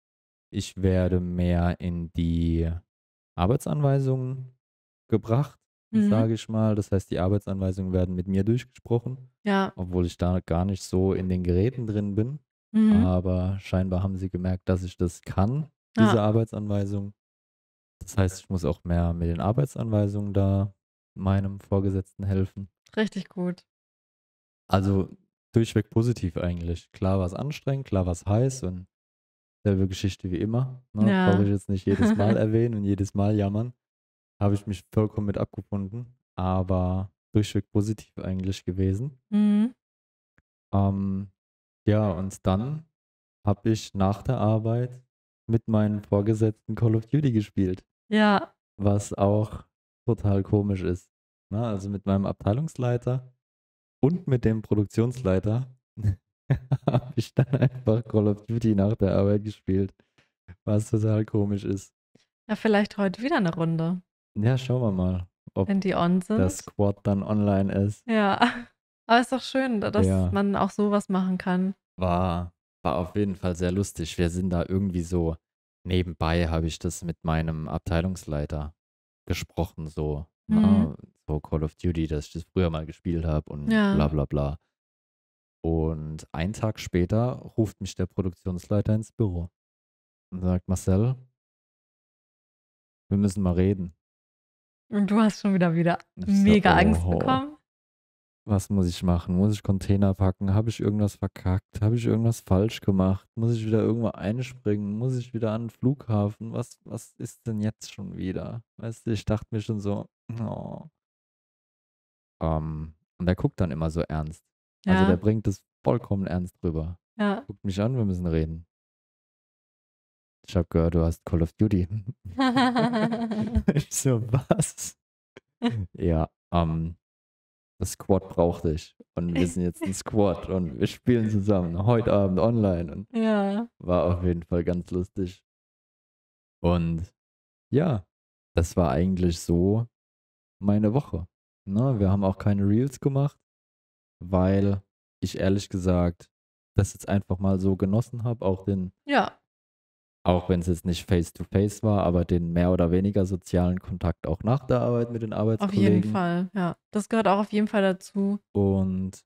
Ich werde mehr in die Arbeitsanweisungen gebracht, mhm. sage ich mal. Das heißt, die Arbeitsanweisungen werden mit mir durchgesprochen, ja. obwohl ich da gar nicht so in den Geräten drin bin. Mhm. Aber scheinbar haben sie gemerkt, dass ich das kann diese ja. Arbeitsanweisung. Das heißt, ich muss auch mehr mit den Arbeitsanweisungen da meinem Vorgesetzten helfen. Richtig gut. Also durchweg positiv eigentlich. Klar war es anstrengend, klar war es heiß und selbe Geschichte wie immer. Ne? Ja. Brauche ich jetzt nicht jedes Mal *laughs* erwähnen und jedes Mal jammern. Habe ich mich vollkommen mit abgefunden, aber durchweg positiv eigentlich gewesen. Mhm. Ähm, ja, und dann habe ich nach der Arbeit mit meinen Vorgesetzten Call of Duty gespielt. Ja. Was auch total komisch ist. Na, ne? also mit meinem Abteilungsleiter und mit dem Produktionsleiter *laughs* habe ich dann einfach Call of Duty nach der Arbeit gespielt. Was total komisch ist. Ja, vielleicht heute wieder eine Runde. Ja, schauen wir mal, ob Wenn die on sind. das Squad dann online ist. Ja. *laughs* Aber ist doch schön, dass ja. man auch sowas machen kann. War war auf jeden Fall sehr lustig. Wir sind da irgendwie so nebenbei habe ich das mit meinem Abteilungsleiter gesprochen, so, mhm. na, so Call of Duty, dass ich das früher mal gespielt habe und ja. bla bla bla. Und einen Tag später ruft mich der Produktionsleiter ins Büro und sagt, Marcel, wir müssen mal reden. Und du hast schon wieder wieder mega so, Angst bekommen was muss ich machen? Muss ich Container packen? Habe ich irgendwas verkackt? Habe ich irgendwas falsch gemacht? Muss ich wieder irgendwo einspringen? Muss ich wieder an den Flughafen? Was, was ist denn jetzt schon wieder? Weißt du, ich dachte mir schon so, oh. Ähm, und der guckt dann immer so ernst. Also ja. Also der bringt das vollkommen ernst rüber. Ja. Guckt mich an, wir müssen reden. Ich habe gehört, du hast Call of Duty. *laughs* *laughs* ich so, was? *laughs* ja, ähm, das Squad brauchte ich. Und wir sind jetzt ein Squad und wir spielen zusammen heute Abend online. Und ja. War auf jeden Fall ganz lustig. Und ja, das war eigentlich so meine Woche. Ne? Wir haben auch keine Reels gemacht, weil ich ehrlich gesagt das jetzt einfach mal so genossen habe, auch den ja auch wenn es jetzt nicht face-to-face -face war, aber den mehr oder weniger sozialen Kontakt auch nach der Arbeit mit den Arbeitskollegen. Auf jeden Fall, ja. Das gehört auch auf jeden Fall dazu. Und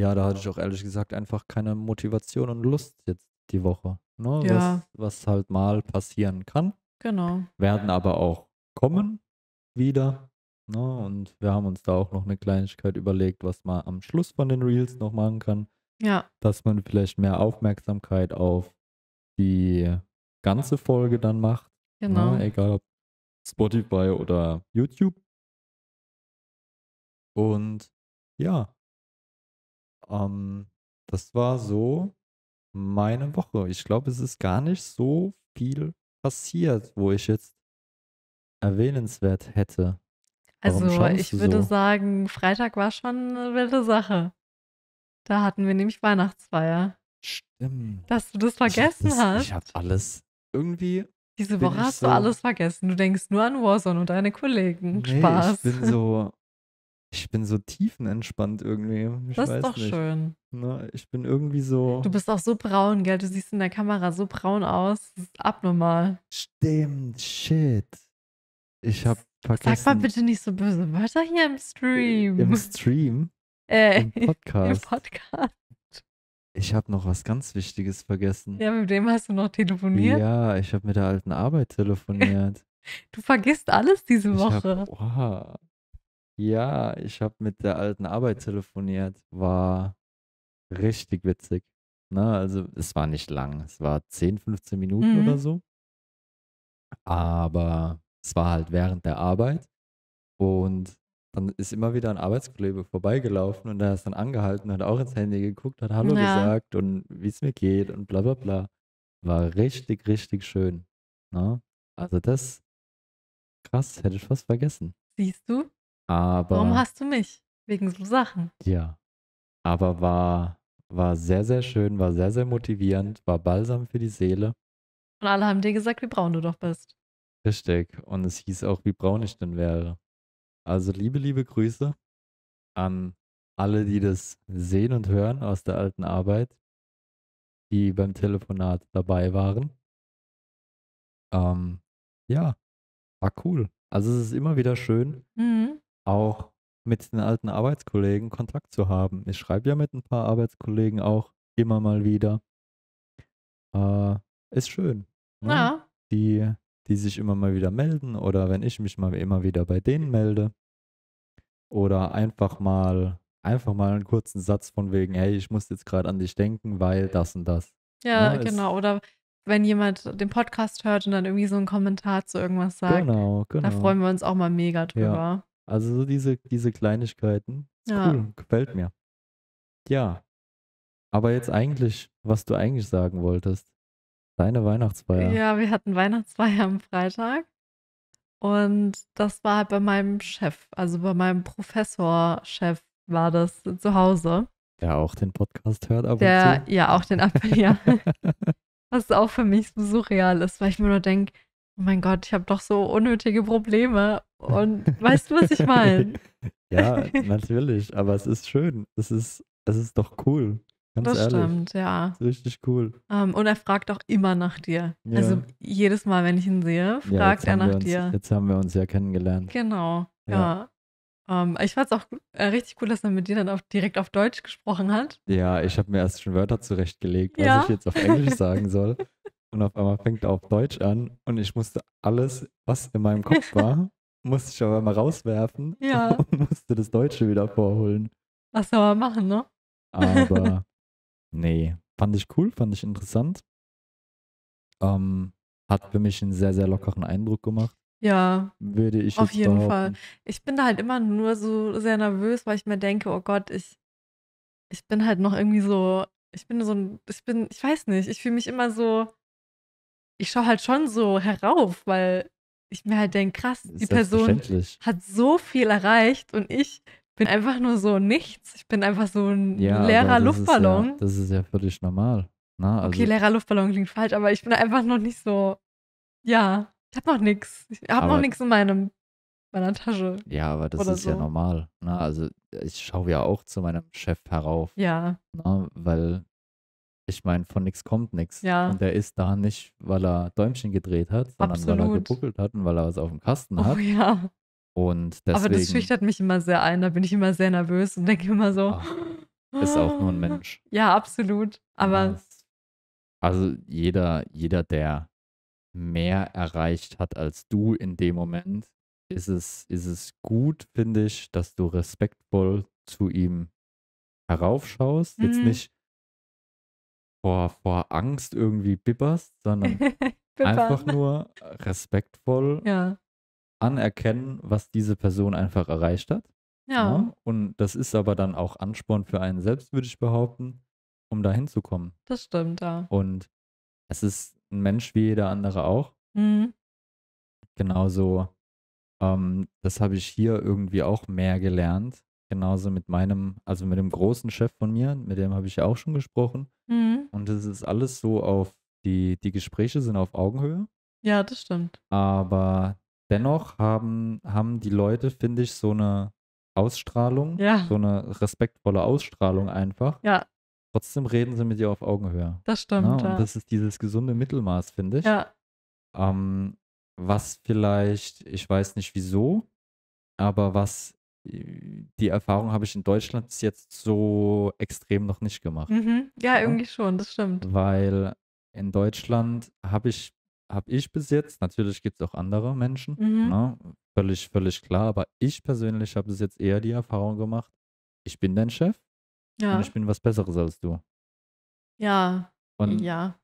ja, da hatte ich auch ehrlich gesagt einfach keine Motivation und Lust jetzt die Woche. Ne? Ja. Was, was halt mal passieren kann. Genau. Werden aber auch kommen wieder. Ne? Und wir haben uns da auch noch eine Kleinigkeit überlegt, was man am Schluss von den Reels noch machen kann. Ja. Dass man vielleicht mehr Aufmerksamkeit auf die ganze Folge dann macht. Ne? Genau. Ne? Egal ob Spotify oder YouTube. Und ja, ähm, das war so meine Woche. Ich glaube, es ist gar nicht so viel passiert, wo ich jetzt erwähnenswert hätte. also ich würde so? sagen, Freitag war schon eine wilde Sache. Da hatten wir nämlich Weihnachtsfeier. Stimmt. Dass du das vergessen ich das, hast. Ich habe alles irgendwie. Diese Woche hast so, du alles vergessen. Du denkst nur an Warzone und deine Kollegen. Nee, Spaß. Ich bin so. *laughs* Ich bin so tiefenentspannt irgendwie. Ich das ist doch nicht. schön. Ne, ich bin irgendwie so. Du bist auch so braun, gell? Du siehst in der Kamera so braun aus. Das ist abnormal. Stimmt, shit. Ich hab vergessen. Sag mal bitte nicht so böse Wörter hier im Stream. Im *laughs* Stream? Äh, im Podcast. *laughs* Im Podcast. Ich habe noch was ganz Wichtiges vergessen. Ja, mit dem hast du noch telefoniert? Ja, ich habe mit der alten Arbeit telefoniert. *laughs* du vergisst alles diese ich Woche. Hab, oha. Ja, ich habe mit der alten Arbeit telefoniert. War richtig witzig. Ne? Also es war nicht lang. Es war 10, 15 Minuten mhm. oder so. Aber es war halt während der Arbeit. Und dann ist immer wieder ein Arbeitskollege vorbeigelaufen und er ist dann angehalten, hat auch ins Handy geguckt, hat Hallo ja. gesagt und wie es mir geht und bla bla bla. War richtig, richtig schön. Ne? Also das, krass, hätte ich fast vergessen. Siehst du? Aber. Warum hast du mich? Wegen so Sachen. Ja. Aber war, war sehr, sehr schön, war sehr, sehr motivierend, war balsam für die Seele. Und alle haben dir gesagt, wie braun du doch bist. Richtig. Und es hieß auch, wie braun ich denn wäre. Also liebe, liebe Grüße an alle, die das sehen und hören aus der alten Arbeit, die beim Telefonat dabei waren. Ähm, ja, war cool. Also es ist immer wieder schön, mhm. auch mit den alten Arbeitskollegen Kontakt zu haben. Ich schreibe ja mit ein paar Arbeitskollegen auch immer mal wieder. Äh, ist schön. Ne? Ja. Die die sich immer mal wieder melden oder wenn ich mich mal immer wieder bei denen melde oder einfach mal einfach mal einen kurzen Satz von wegen, hey, ich muss jetzt gerade an dich denken, weil das und das. Ja, ja ne, genau. Oder wenn jemand den Podcast hört und dann irgendwie so einen Kommentar zu irgendwas sagt. Genau, genau. Da freuen wir uns auch mal mega drüber. Ja. Also so diese, diese Kleinigkeiten. Ja. Cool, gefällt mir. Ja. Aber jetzt eigentlich, was du eigentlich sagen wolltest. Deine Weihnachtsfeier. Ja, wir hatten Weihnachtsfeier am Freitag. Und das war halt bei meinem Chef, also bei meinem Professorchef war das zu Hause. Der auch den Podcast hört aber. Der, zu. Ja, auch den Appel, ja. *laughs* Was auch für mich so surreal ist, weil ich mir nur denke, oh mein Gott, ich habe doch so unnötige Probleme. Und weißt du, was ich *laughs* meine? ja, natürlich, aber es ist schön. Es ist, es ist doch cool. Ganz das ehrlich. stimmt, ja. richtig cool. Um, ähm, und er fragt auch immer nach dir. Ja. Also jedes Mal, wenn ich ihn sehe, fragt ja, er nach uns, dir. Jetzt haben wir uns ja kennengelernt. Genau, ja. ja. Um, ähm, ich fand es auch äh, richtig cool, dass er mit dir dann auch direkt auf Deutsch gesprochen hat. Ja, ich habe mir erst schon Wörter zurechtgelegt, was ich jetzt auf Englisch sagen soll. *laughs* Und auf einmal fängt er auf Deutsch an und ich musste alles, was in meinem Kopf *laughs* war, musste ich auf einmal rauswerfen ja. *laughs* und musste das Deutsche wieder vorholen. Was soll man machen, ne? Aber Nee, fand ich cool, fand ich interessant. Ähm, hat für mich einen sehr, sehr lockeren Eindruck gemacht. Ja, würde ich auf jeden behaupten. Fall. Ich bin da halt immer nur so sehr nervös, weil ich mir denke, oh Gott, ich, ich bin halt noch irgendwie so, ich bin so ein, ich bin, ich weiß nicht, ich fühle mich immer so, ich schaue halt schon so herauf, weil ich mir halt denke, krass, die Person hat so viel erreicht und ich bin einfach nur so nichts. Ich bin einfach so ein ja, leerer Luftballon. Ja, das ist ja völlig normal. Na, ne? also okay, leerer Luftballon klingt falsch, aber ich bin einfach noch nicht so. Ja, ich hab noch nichts. Ich habe noch nichts in meinem, meiner Tasche. Ja, aber das ist so. ja normal. Na, ne? also ich schaue ja auch zu meinem Chef herauf. Ja. Na, ne? weil ich meine, von nichts kommt nichts. Ja. Und der ist da nicht, weil er Däumchen gedreht hat, sondern Absolut. weil er gebuckelt hat und weil er was auf dem Kasten oh, hat. Ja. Und deswegen, Aber das schüchtert mich immer sehr ein, da bin ich immer sehr nervös und denke immer so. Ach, ist auch nur ein *laughs* Mensch. Ja, absolut. Aber. Also jeder, jeder, der mehr erreicht hat als du in dem Moment, ist es, ist es gut, finde ich, dass du respektvoll zu ihm heraufschaust. Mhm. Jetzt nicht vor, vor Angst irgendwie bibberst, sondern *laughs* einfach nur *laughs* respektvoll ja anerkennen, was diese Person einfach erreicht hat. Ja. ja. Ne? Und das ist aber dann auch Ansporn für einen selbst, würde ich behaupten, um da hinzukommen. Das stimmt, ja. Und es ist ein Mensch wie jeder andere auch. Mhm. Genauso, ähm, das habe ich hier irgendwie auch mehr gelernt. Genauso mit meinem, also mit dem großen Chef von mir, mit dem habe ich ja auch schon gesprochen. Mhm. Und es ist alles so auf, die, die Gespräche sind auf Augenhöhe. Ja, das stimmt. Aber dennoch haben, haben die Leute, finde ich, so eine Ausstrahlung, ja. so eine respektvolle Ausstrahlung einfach. Ja. Trotzdem reden sie mit dir auf Augenhöhe. Das ne? stimmt. Ja, Und ja. das ist dieses gesunde Mittelmaß, finde ich. Ja. Ähm, was vielleicht, ich weiß nicht wieso, aber was äh, die Erfahrung habe ich in Deutschland bis jetzt so extrem noch nicht gemacht. Mhm. Ja, ne? irgendwie schon, das stimmt. Weil in Deutschland habe ich habe ich bis jetzt, natürlich gibt es auch andere Menschen, mhm. ne? völlig, völlig klar, aber ich persönlich habe bis jetzt eher die Erfahrung gemacht, ich bin dein Chef ja. und ich bin was Besseres als du. Ja. Und ja.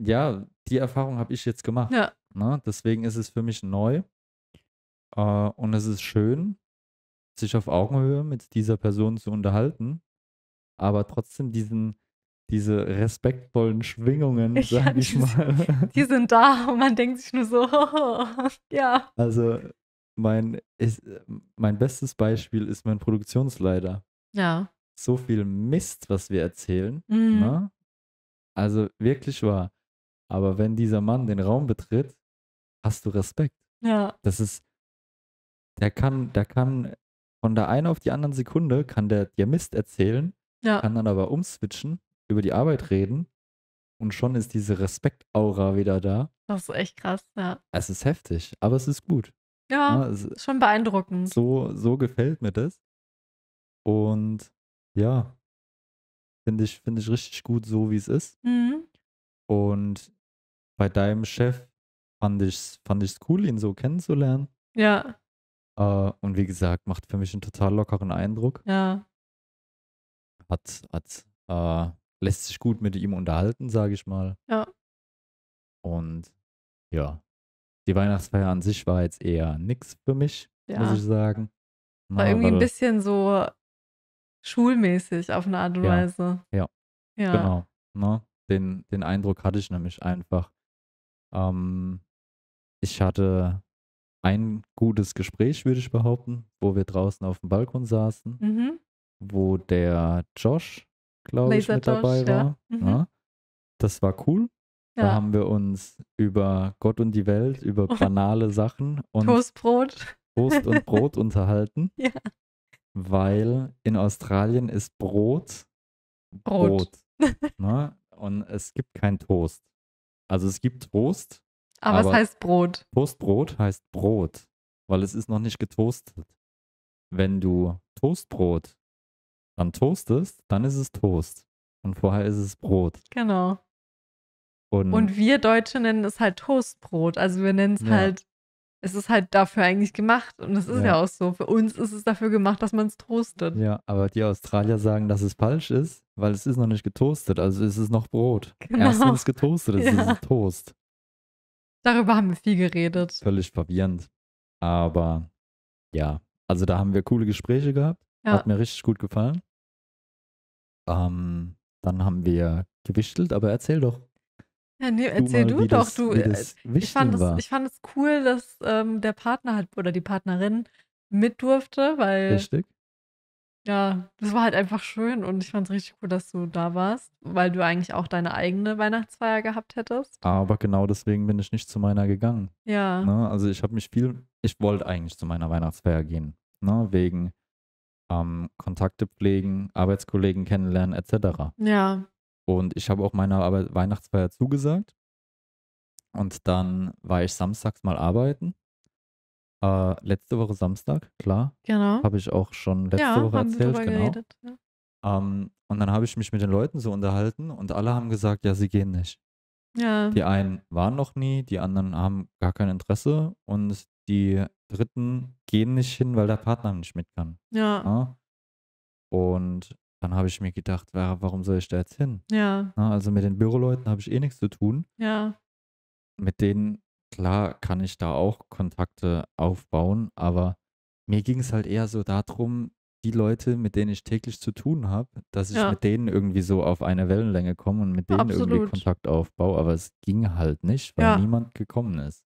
Ja, die Erfahrung habe ich jetzt gemacht. Ja. Ne? Deswegen ist es für mich neu äh, und es ist schön, sich auf Augenhöhe mit dieser Person zu unterhalten, aber trotzdem diesen diese respektvollen Schwingungen, ich sag ich die, mal. *laughs* Die sind da und man denkt sich nur so, *laughs* ja. Also mein, ist, mein bestes Beispiel ist mein Produktionsleiter. Ja. So viel Mist, was wir erzählen. Mhm. Ne? Also wirklich wahr. Aber wenn dieser Mann den Raum betritt, hast du Respekt. Ja. Das ist, der kann, der kann von der einen auf die anderen Sekunde kann der dir Mist erzählen, ja. kann dann aber umswitchen über die Arbeit reden und schon ist diese Respektaura wieder da. Das ist echt krass, ja. Es ist heftig, aber es ist gut. Ja, ja ne, es, schon beeindruckend. So, so gefällt mir das. Und ja, finde ich, find ich richtig gut, so wie es ist. Mhm. Und bei deinem Chef fand ich es fand ich's cool, ihn so kennenzulernen. Ja. Uh, und wie gesagt, macht für mich einen total lockeren Eindruck. Ja. Hat, hat äh, lässt sich gut mit ihm unterhalten, sage ich mal. Ja. Und ja, die Weihnachtsfeier an sich war jetzt eher nichts für mich, ja. muss ich sagen. War irgendwie ein bisschen so schulmäßig auf eine Art und ja, Weise. Ja. ja. Genau. Ne? Den, den Eindruck hatte ich nämlich einfach. Ähm, ich hatte ein gutes Gespräch, würde ich behaupten, wo wir draußen auf dem Balkon saßen, mhm. wo der Josh, glaube ich, mit dabei war. Mhm. Ja. Ne? Das war cool. Ja. Da haben wir uns über Gott und die Welt, über oh. banale Sachen und Toastbrot. Toast und Brot *laughs* unterhalten. Ja. Weil in Australien ist Brot Brot. Brot ne? Und es gibt kein Toast. Also es gibt Toast. Aber, aber es heißt Brot. Toastbrot heißt Brot, weil es ist noch nicht getoastet. Wenn du Toastbrot dann toastest, dann ist es Toast. Und vorher ist es Brot. Genau. Und, und wir Deutsche nennen es halt Toastbrot. Also wir nennen es ja. halt, es ist halt dafür eigentlich gemacht. Und das ist ja. ja auch so. Für uns ist es dafür gemacht, dass man es toastet. Ja, aber die Australier sagen, dass es falsch ist, weil es ist noch nicht getoastet. Also ist es noch Brot. Genau. Erst wenn es getoastet ist, *laughs* ja. ist es Toast. Darüber haben wir viel geredet. Völlig verwirrend. Aber ja, also da haben wir coole Gespräche gehabt. Ja. Hat mir richtig gut gefallen. Ähm, dann haben wir gewichtelt, aber erzähl doch. Ja, nee, erzähl du, mal, du doch. Das, du, äh, ich, fand es, ich fand es cool, dass ähm, der Partner halt oder die Partnerin mit durfte, weil. Richtig. Ja, das war halt einfach schön und ich fand es richtig cool, dass du da warst, weil du eigentlich auch deine eigene Weihnachtsfeier gehabt hättest. Aber genau deswegen bin ich nicht zu meiner gegangen. Ja. Ne? Also ich habe mich viel, ich wollte eigentlich zu meiner Weihnachtsfeier gehen, ne? wegen ähm, Kontakte pflegen, Arbeitskollegen kennenlernen etc. Ja. Und ich habe auch meiner Arbeit Weihnachtsfeier zugesagt. Und dann war ich samstags mal arbeiten. Äh, letzte Woche Samstag, klar. Genau. Habe ich auch schon letzte ja, Woche erzählt, genau. Geredet, ja. ähm, und dann habe ich mich mit den Leuten so unterhalten und alle haben gesagt, ja, sie gehen nicht. Ja. Die einen waren noch nie, die anderen haben gar kein Interesse und die Dritten gehen nicht hin, weil der Partner nicht mit kann. Ja. ja? Ne? Und dann habe ich mir gedacht, warum soll ich da jetzt hin? Ja. ja ne, also mit den Büroleuten habe ich eh nichts zu tun. Ja. Mit denen, klar, kann ich da auch Kontakte aufbauen, aber mir ging es halt eher so darum, die Leute, mit denen ich täglich zu tun habe, dass ich ja. mit denen irgendwie so auf eine Wellenlänge komme und mit denen Absolut. irgendwie Kontakt aufbaue. Aber es ging halt nicht, weil ja. niemand gekommen ist.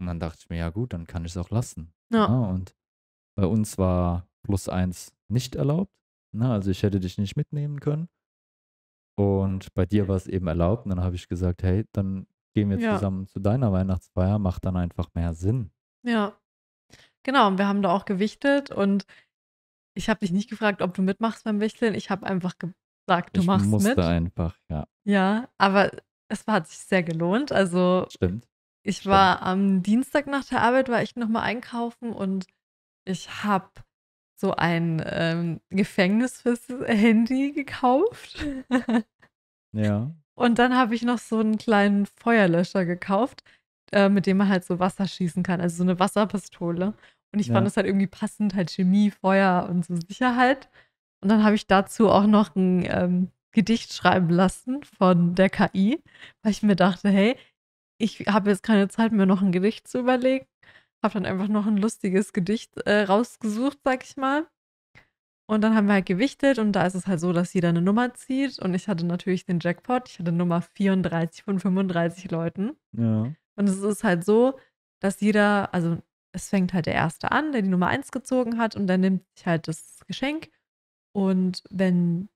Und dann dachte ich mir, ja gut, dann kann ich es auch lassen. Ja. ja. Ne? Und bei uns war plus eins nicht erlaubt. Na, ne? also ich hätte dich nicht mitnehmen können. Und bei dir war es eben erlaubt. Und dann habe ich gesagt, hey, dann gehen wir ja. zusammen zu deiner Weihnachtsfeier, macht dann einfach mehr Sinn. Ja. Genau, und wir haben da auch gewichtet und ich habe dich nicht gefragt, ob du mitmachst beim Wichteln. Ich habe einfach gesagt, du ich machst musste mit. musste einfach, ja. Ja, aber es hat sich sehr gelohnt. Also Stimmt. Ich war am Dienstag nach der Arbeit, war ich nochmal einkaufen und ich habe so ein ähm, Gefängnis fürs Handy gekauft. ja. *laughs* Und dann habe ich noch so einen kleinen Feuerlöscher gekauft, äh, mit dem man halt so Wasser schießen kann, also so eine Wasserpistole. Und ich ja. fand das halt irgendwie passend, halt Chemie, Feuer und so Sicherheit. Und dann habe ich dazu auch noch ein ähm, Gedicht schreiben lassen von der KI, weil ich mir dachte, hey, ich habe jetzt keine Zeit mehr, noch ein Gedicht zu überlegen. Habe dann einfach noch ein lustiges Gedicht äh, rausgesucht, sag ich mal. Und dann haben wir halt gewichtet und da ist es halt so, dass jeder eine Nummer zieht. Und ich hatte natürlich den Jackpot. Ich hatte Nummer 34 von 35 Leuten. Ja. Und es ist halt so, dass jeder, also es fängt halt der Erste an, der die Nummer 1 gezogen hat und der nimmt sich halt das Geschenk. Und wenn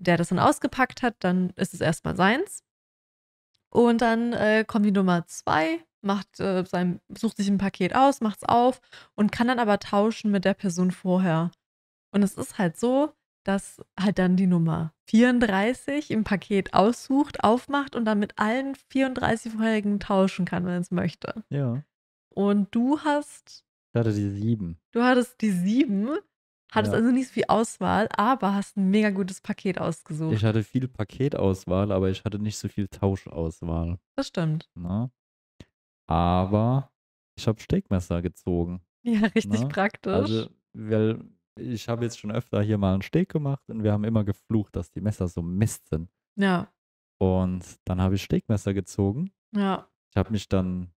der das dann ausgepackt hat, dann ist es erstmal seins. Und dann äh, kommt die Nummer zwei, macht, äh, sein, sucht sich ein Paket aus, macht es auf und kann dann aber tauschen mit der Person vorher. Und es ist halt so, dass halt dann die Nummer 34 im Paket aussucht, aufmacht und dann mit allen 34 vorherigen tauschen kann, wenn es möchte. Ja. Und du hast. Ich hatte die sieben. Du hattest die sieben Hattest ja. also nicht so viel Auswahl, aber hast ein mega gutes Paket ausgesucht. Ich hatte viel Paketauswahl, aber ich hatte nicht so viel Tauschauswahl. Das stimmt. Na? Ne? Aber ich habe Steakmesser gezogen. *laughs* Ja, richtig Na? Ne? praktisch. Also, weil ich habe jetzt schon öfter hier mal einen Steak gemacht und wir haben immer geflucht, dass die Messer so Mist sind. Ja. Und dann habe ich Steakmesser gezogen. Ja. Ich habe mich dann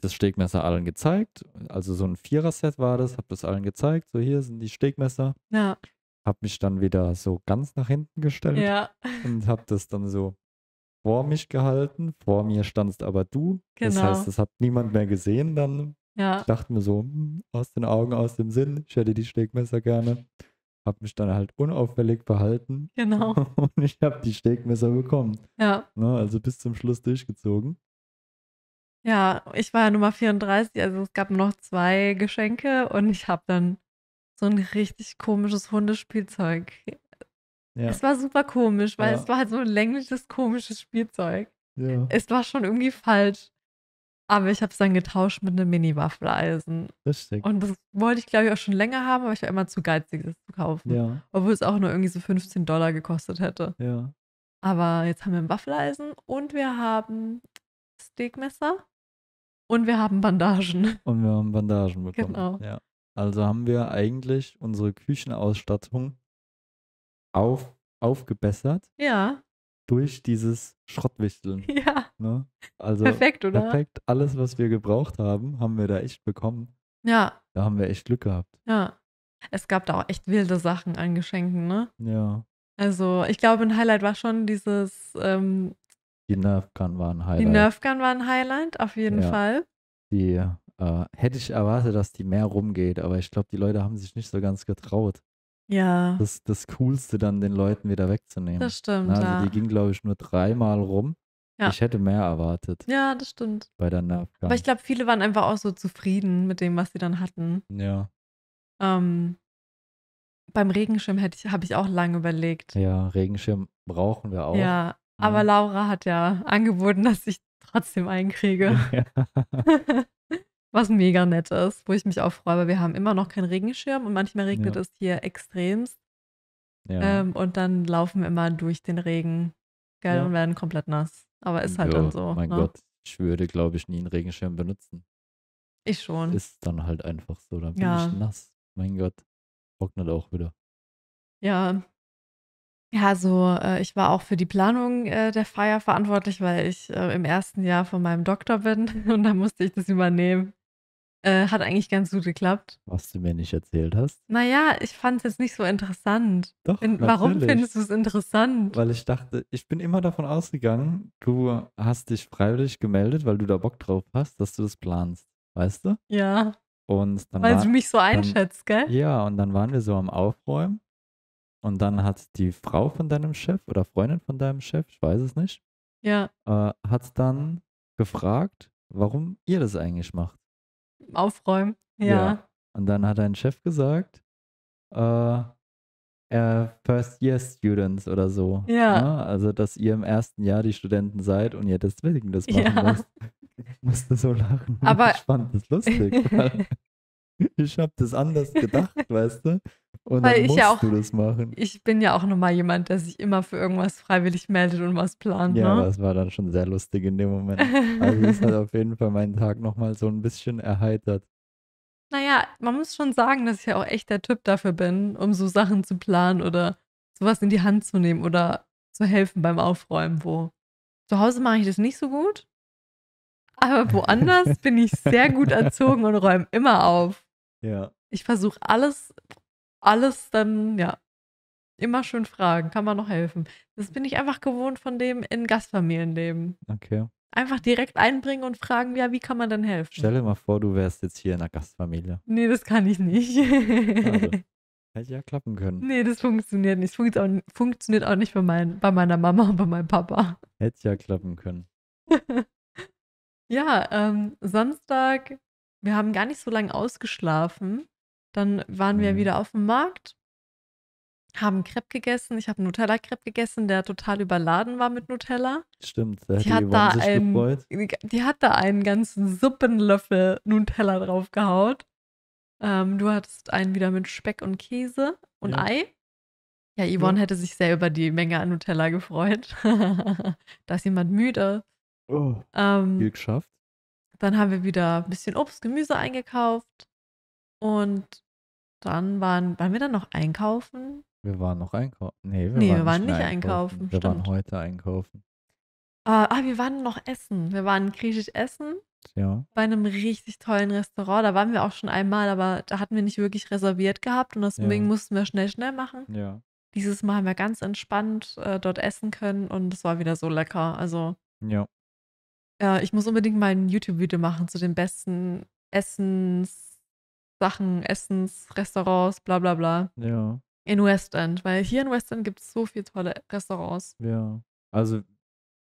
das Stegmesser allen gezeigt. Also so ein Vierer-Set war das, habe das allen gezeigt. So, hier sind die Stegmesser. Ja. Habe mich dann wieder so ganz nach hinten gestellt ja. und habe das dann so vor mich gehalten. Vor mir standst aber du. Genau. Das heißt, das hat niemand mehr gesehen dann. Ja. Ich dachte mir so, hm, aus den Augen, aus dem Sinn, ich hätte die Stegmesser gerne. Habe mich dann halt unauffällig behalten. Genau. *laughs* Und ich habe die Stegmesser bekommen. Ja. Ne, also bis zum Schluss durchgezogen. Ja, ich war Nummer 34, also es gab noch zwei Geschenke und ich habe dann so ein richtig komisches Hundespielzeug. Ja. Es war super komisch, weil ja. es war halt so ein längliches, komisches Spielzeug. Ja. Es war schon irgendwie falsch. Aber ich habe es dann getauscht mit einem Mini-Waffeleisen. Richtig. Und das wollte ich, glaube ich, auch schon länger haben, aber ich war immer zu geizig, das zu kaufen. Ja. Obwohl es auch nur irgendwie so 15 Dollar gekostet hätte. Ja. Aber jetzt haben wir ein Waffeleisen und wir haben Steakmesser. Und wir haben Bandagen. *laughs* Und wir haben Bandagen bekommen. Genau. Ja. Also haben wir eigentlich unsere Küchenausstattung auf, aufgebessert. Ja. Durch dieses Schrottwichteln. *laughs* Ja. Ne? Also perfekt, oder? Perfekt. Alles, was wir gebraucht haben, haben wir da echt bekommen. Ja. Da haben wir echt Glück gehabt. Ja. Es gab da auch echt wilde Sachen an Geschenken, ne? Ja. Also, ich glaube, ein Highlight war schon dieses ähm, die Nerf Gun war ein Highlight. Die Nerf Gun war ein Highlight, auf jeden ja. Fall. Die äh, hätte ich erwartet, dass die mehr rumgeht, aber ich glaube, die Leute haben sich nicht so ganz getraut. Ja. Das, das Coolste dann den Leuten wieder wegzunehmen. Das stimmt. Na, also ja. die ging, glaube ich, nur dreimal rum. Ja. Ich hätte mehr erwartet. Ja, das stimmt. Bei der Nerf Gun. Aber ich glaube, viele waren einfach auch so zufrieden mit dem, was sie dann hatten. Ja. Ähm, beim Regenschirm habe ich auch lange überlegt. Ja, Regenschirm brauchen wir auch. Ja, aber Laura hat ja angeboten, dass ich trotzdem einkriege. Ja. *laughs* Was mega nett ist, wo ich mich auch freue, weil wir haben immer noch keinen Regenschirm und manchmal regnet ja. es hier extremst. Ja. Ähm, und dann laufen wir immer durch den Regen, gell, und werden komplett nass. Aber ist halt dann so. Mein ne? Gott, ich würde, glaube ich, nie einen Regenschirm benutzen. Ich schon. Ist dann halt einfach so, dann bin ich nass. Mein Gott, trocknet auch wieder. Ja, ja, so äh, ich war auch für die Planung äh, der Feier verantwortlich, weil ich äh, im ersten Jahr von meinem Doktor bin *laughs* und da musste ich das übernehmen. Äh, hat eigentlich ganz gut geklappt. Was du mir nicht erzählt hast? Naja, ich fand es jetzt nicht so interessant. Doch, In, warum findest du es interessant? Weil ich dachte, ich bin immer davon ausgegangen, du hast dich freiwillig gemeldet, weil du da Bock drauf hast, dass du das planst. Weißt du? Ja. Und dann weil war, du mich so einschätzt, dann, gell? Ja, und dann waren wir so am Aufräumen und dann hat die Frau von deinem Chef oder Freundin von deinem Chef, ich weiß es nicht, ja. äh, hat dann gefragt, warum ihr das eigentlich macht. Aufräumen, ja. ja. Und dann hat dein Chef gesagt, äh, äh, First Year Students oder so. Ja. Ne? Also, dass ihr im ersten Jahr die Studenten seid und ihr deswegen das machen ja. müsst. *laughs* Ich musste so lachen. Aber ich fand das lustig. *laughs* *laughs* ich habe das anders gedacht, *laughs* weißt du? Und Weil dann musst ja auch, du das machen. Ich bin ja auch nochmal jemand, der sich immer für irgendwas freiwillig meldet und was plant. Ja, ne? das war dann schon sehr lustig in dem Moment. Also das hat auf jeden Fall meinen Tag nochmal so ein bisschen erheitert. Naja, man muss schon sagen, dass ich ja auch echt der Typ dafür bin, um so Sachen zu planen oder sowas in die Hand zu nehmen oder zu helfen beim Aufräumen, wo. Zu Hause mache ich das nicht so gut, aber woanders *laughs* bin ich sehr gut erzogen und räume immer auf. Ja. Ich versuche alles, alles dann, ja, immer schön fragen, kann man noch helfen. Das bin ich einfach gewohnt von dem in Gastfamilienleben. Okay. Einfach direkt einbringen und fragen, ja, wie kann man denn helfen? Stell dir mal vor, du wärst jetzt hier in der Gastfamilie. Nee, das kann ich nicht. Schade. *laughs* Hätte ja klappen können. Nee, das funktioniert nicht. Das funktioniert auch nicht bei, mein, bei meiner Mama und bei meinem Papa. Hätte ja klappen können. *laughs* ja, ähm, Samstag wir haben gar nicht so lange ausgeschlafen. Dann waren wir mhm. wieder auf dem Markt, haben Crepe gegessen. Ich habe Nutella-Crepe gegessen, der total überladen war mit Nutella. Stimmt, da die hat die da einen, gefreut. Die hat da einen ganzen Suppenlöffel Nutella draufgehaut. Ähm, du hattest einen wieder mit Speck und Käse und ja. Ei. Ja, Yvonne ja. hätte sich sehr über die Menge an Nutella gefreut. *laughs* da ist jemand müde. Oh, ähm, viel geschafft. Dann haben wir wieder ein bisschen Obst, Gemüse eingekauft. Und dann waren, waren wir dann noch einkaufen? Wir waren noch einkaufen. Nee, wir, nee, waren, wir waren nicht einkaufen. einkaufen. Wir Stimmt. waren heute einkaufen. Ah, ah, wir waren noch essen. Wir waren griechisch essen. Ja. Bei einem richtig tollen Restaurant. Da waren wir auch schon einmal, aber da hatten wir nicht wirklich reserviert gehabt und deswegen ja. mussten wir schnell, schnell machen. Ja. Dieses Mal haben wir ganz entspannt äh, dort essen können und es war wieder so lecker. Also. Ja. Äh, ich muss unbedingt mal ein YouTube-Video machen zu den besten Essenssachen, Essensrestaurants, bla bla bla. Ja. In West End, weil hier in West End gibt es so viele tolle Restaurants. Ja. Also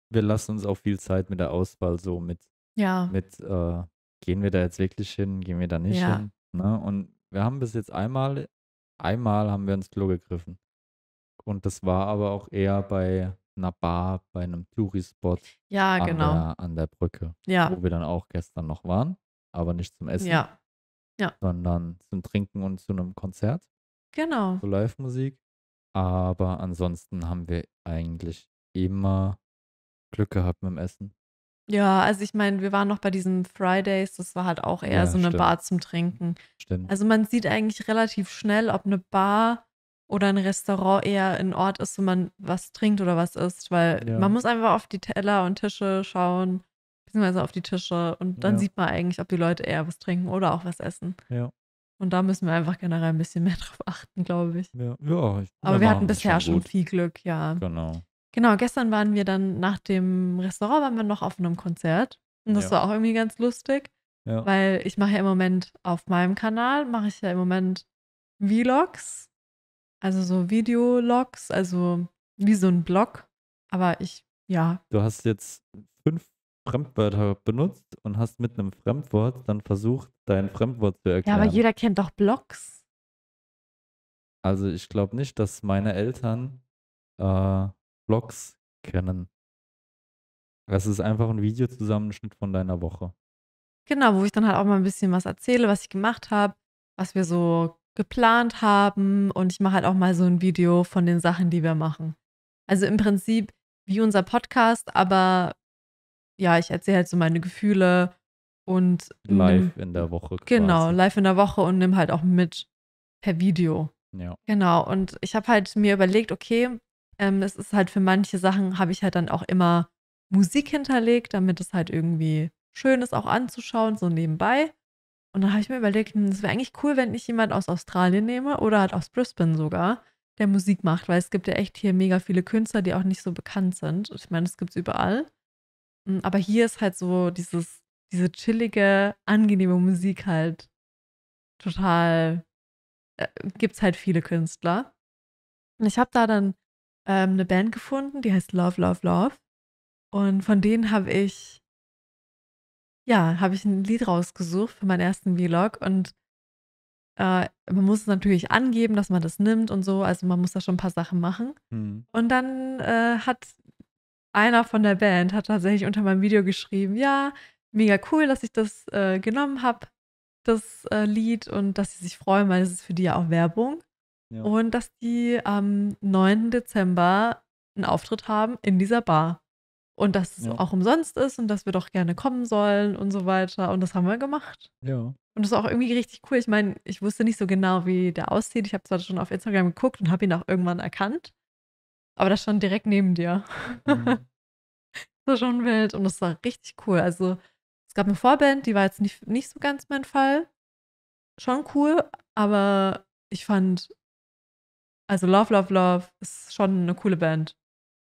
wir lassen uns auch viel Zeit mit der Auswahl so mit. Ja. Mit äh, gehen wir da jetzt wirklich hin, gehen wir da nicht ja. hin. Ne? Und wir haben bis jetzt einmal, einmal haben wir ins Klo gegriffen. Und das war aber auch eher bei einer Bar bei einem Touri-Spot ja, an, genau. der, an der Brücke, ja. wo wir dann auch gestern noch waren, aber nicht zum Essen, ja. Ja. sondern zum Trinken und zu einem Konzert. Genau. So Live-Musik. Aber ansonsten haben wir eigentlich immer Glück gehabt mit dem Essen. Ja, also ich meine, wir waren noch bei diesen Fridays, das war halt auch eher ja, so eine stimmt. Bar zum Trinken. Stimmt. Also man sieht eigentlich relativ schnell, ob eine Bar oder ein Restaurant eher ein Ort ist, wo man was trinkt oder was isst, weil ja. man muss einfach auf die Teller und Tische schauen, beziehungsweise auf die Tische und dann ja. sieht man eigentlich, ob die Leute eher was trinken oder auch was essen. Ja. Und da müssen wir einfach generell ein bisschen mehr *laughs* drauf achten, glaube ich. Ja, ja ich, aber wir hatten bisher schon, schon viel Glück, ja. Genau. Genau, gestern waren wir dann nach dem Restaurant, waren wir noch auf einem Konzert. Und das ja. war auch irgendwie ganz lustig, ja. weil ich mache ja im Moment auf meinem Kanal, mache ich ja im Moment Vlogs also so Videologs, also wie so ein Blog. Aber ich, ja. Du hast jetzt fünf Fremdwörter benutzt und hast mit einem Fremdwort dann versucht, dein Fremdwort zu erklären. Ja, aber jeder kennt doch Blogs. Also ich glaube nicht, dass meine Eltern äh, Blogs kennen. Das ist einfach ein Videozusammenschnitt von deiner Woche. Genau, wo ich dann halt auch mal ein bisschen was erzähle, was ich gemacht habe, was wir so geplant haben und ich mache halt auch mal so ein Video von den Sachen, die wir machen. Also im Prinzip wie unser Podcast, aber ja, ich erzähle halt so meine Gefühle und live nimm, in der Woche. Quasi. Genau, live in der Woche und nimm halt auch mit per Video. Ja. Genau, und ich habe halt mir überlegt, okay, ähm, es ist halt für manche Sachen, habe ich halt dann auch immer Musik hinterlegt, damit es halt irgendwie schön ist, auch anzuschauen, so nebenbei. Und dann habe ich mir überlegt, es hm, wäre eigentlich cool, wenn ich jemand aus Australien nehme oder halt aus Brisbane sogar, der Musik macht, weil es gibt ja echt hier mega viele Künstler, die auch nicht so bekannt sind. Ich meine, es gibt es überall. Hm, aber hier ist halt so dieses, diese chillige, angenehme Musik halt total. Äh, gibt es halt viele Künstler. Und ich habe da dann ähm, eine Band gefunden, die heißt Love, Love, Love. Und von denen habe ich ja, habe ich ein Lied rausgesucht für meinen ersten Vlog und äh, man muss es natürlich angeben, dass man das nimmt und so. Also man muss da schon ein paar Sachen machen. Mhm. Und dann äh, hat einer von der Band hat tatsächlich unter meinem Video geschrieben, ja, mega cool, dass ich das äh, genommen habe, das äh, Lied und dass sie sich freuen, weil es ist für die ja auch Werbung. Ja. Und dass die am 9. Dezember einen Auftritt haben in dieser Bar und dass es ja. auch umsonst ist und dass wir doch gerne kommen sollen und so weiter. Und das haben wir gemacht. Ja. Und das war auch irgendwie richtig cool. Ich meine, ich wusste nicht so genau, wie der aussieht. Ich habe zwar schon auf Instagram geguckt und habe ihn auch irgendwann erkannt, aber das stand direkt neben dir. Mhm. *laughs* das war schon wild und das war richtig cool. Also es gab eine Vorband, die war jetzt nicht, nicht so ganz mein Fall. Schon cool, aber ich fand, also Love, Love, Love ist schon eine coole Band.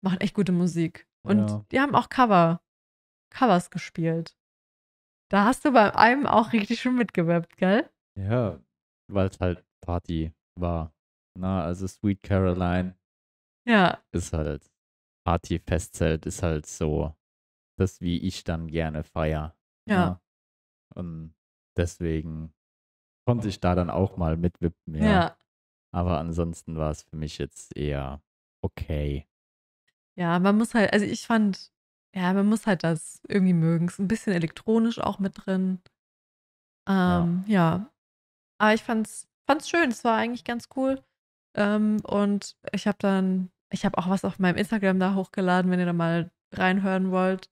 Macht echt gute Musik. Und ja. die haben auch Cover, Covers gespielt. Da hast du bei einem auch richtig schön mitgewappt, gell? Ja, weil es halt Party war. Na, ne? also Sweet Caroline. Ja. Ist halt Party-Festzelt, ist halt so das, wie ich dann gerne feier. Ja. ja. Ne? Und deswegen konnte ich da dann auch mal mitwippen, ja. ja. Aber ansonsten war es für mich jetzt eher okay. Ja, man muss halt also ich fand ja, man muss halt das irgendwie mögen. Ist ein bisschen elektronisch auch mit drin. Ja. Ähm, ja. Aber ich fand's fand's schön. Es war eigentlich ganz cool. Ähm, und ich habe dann ich habe auch was auf meinem Instagram da hochgeladen, wenn ihr da mal reinhören wollt.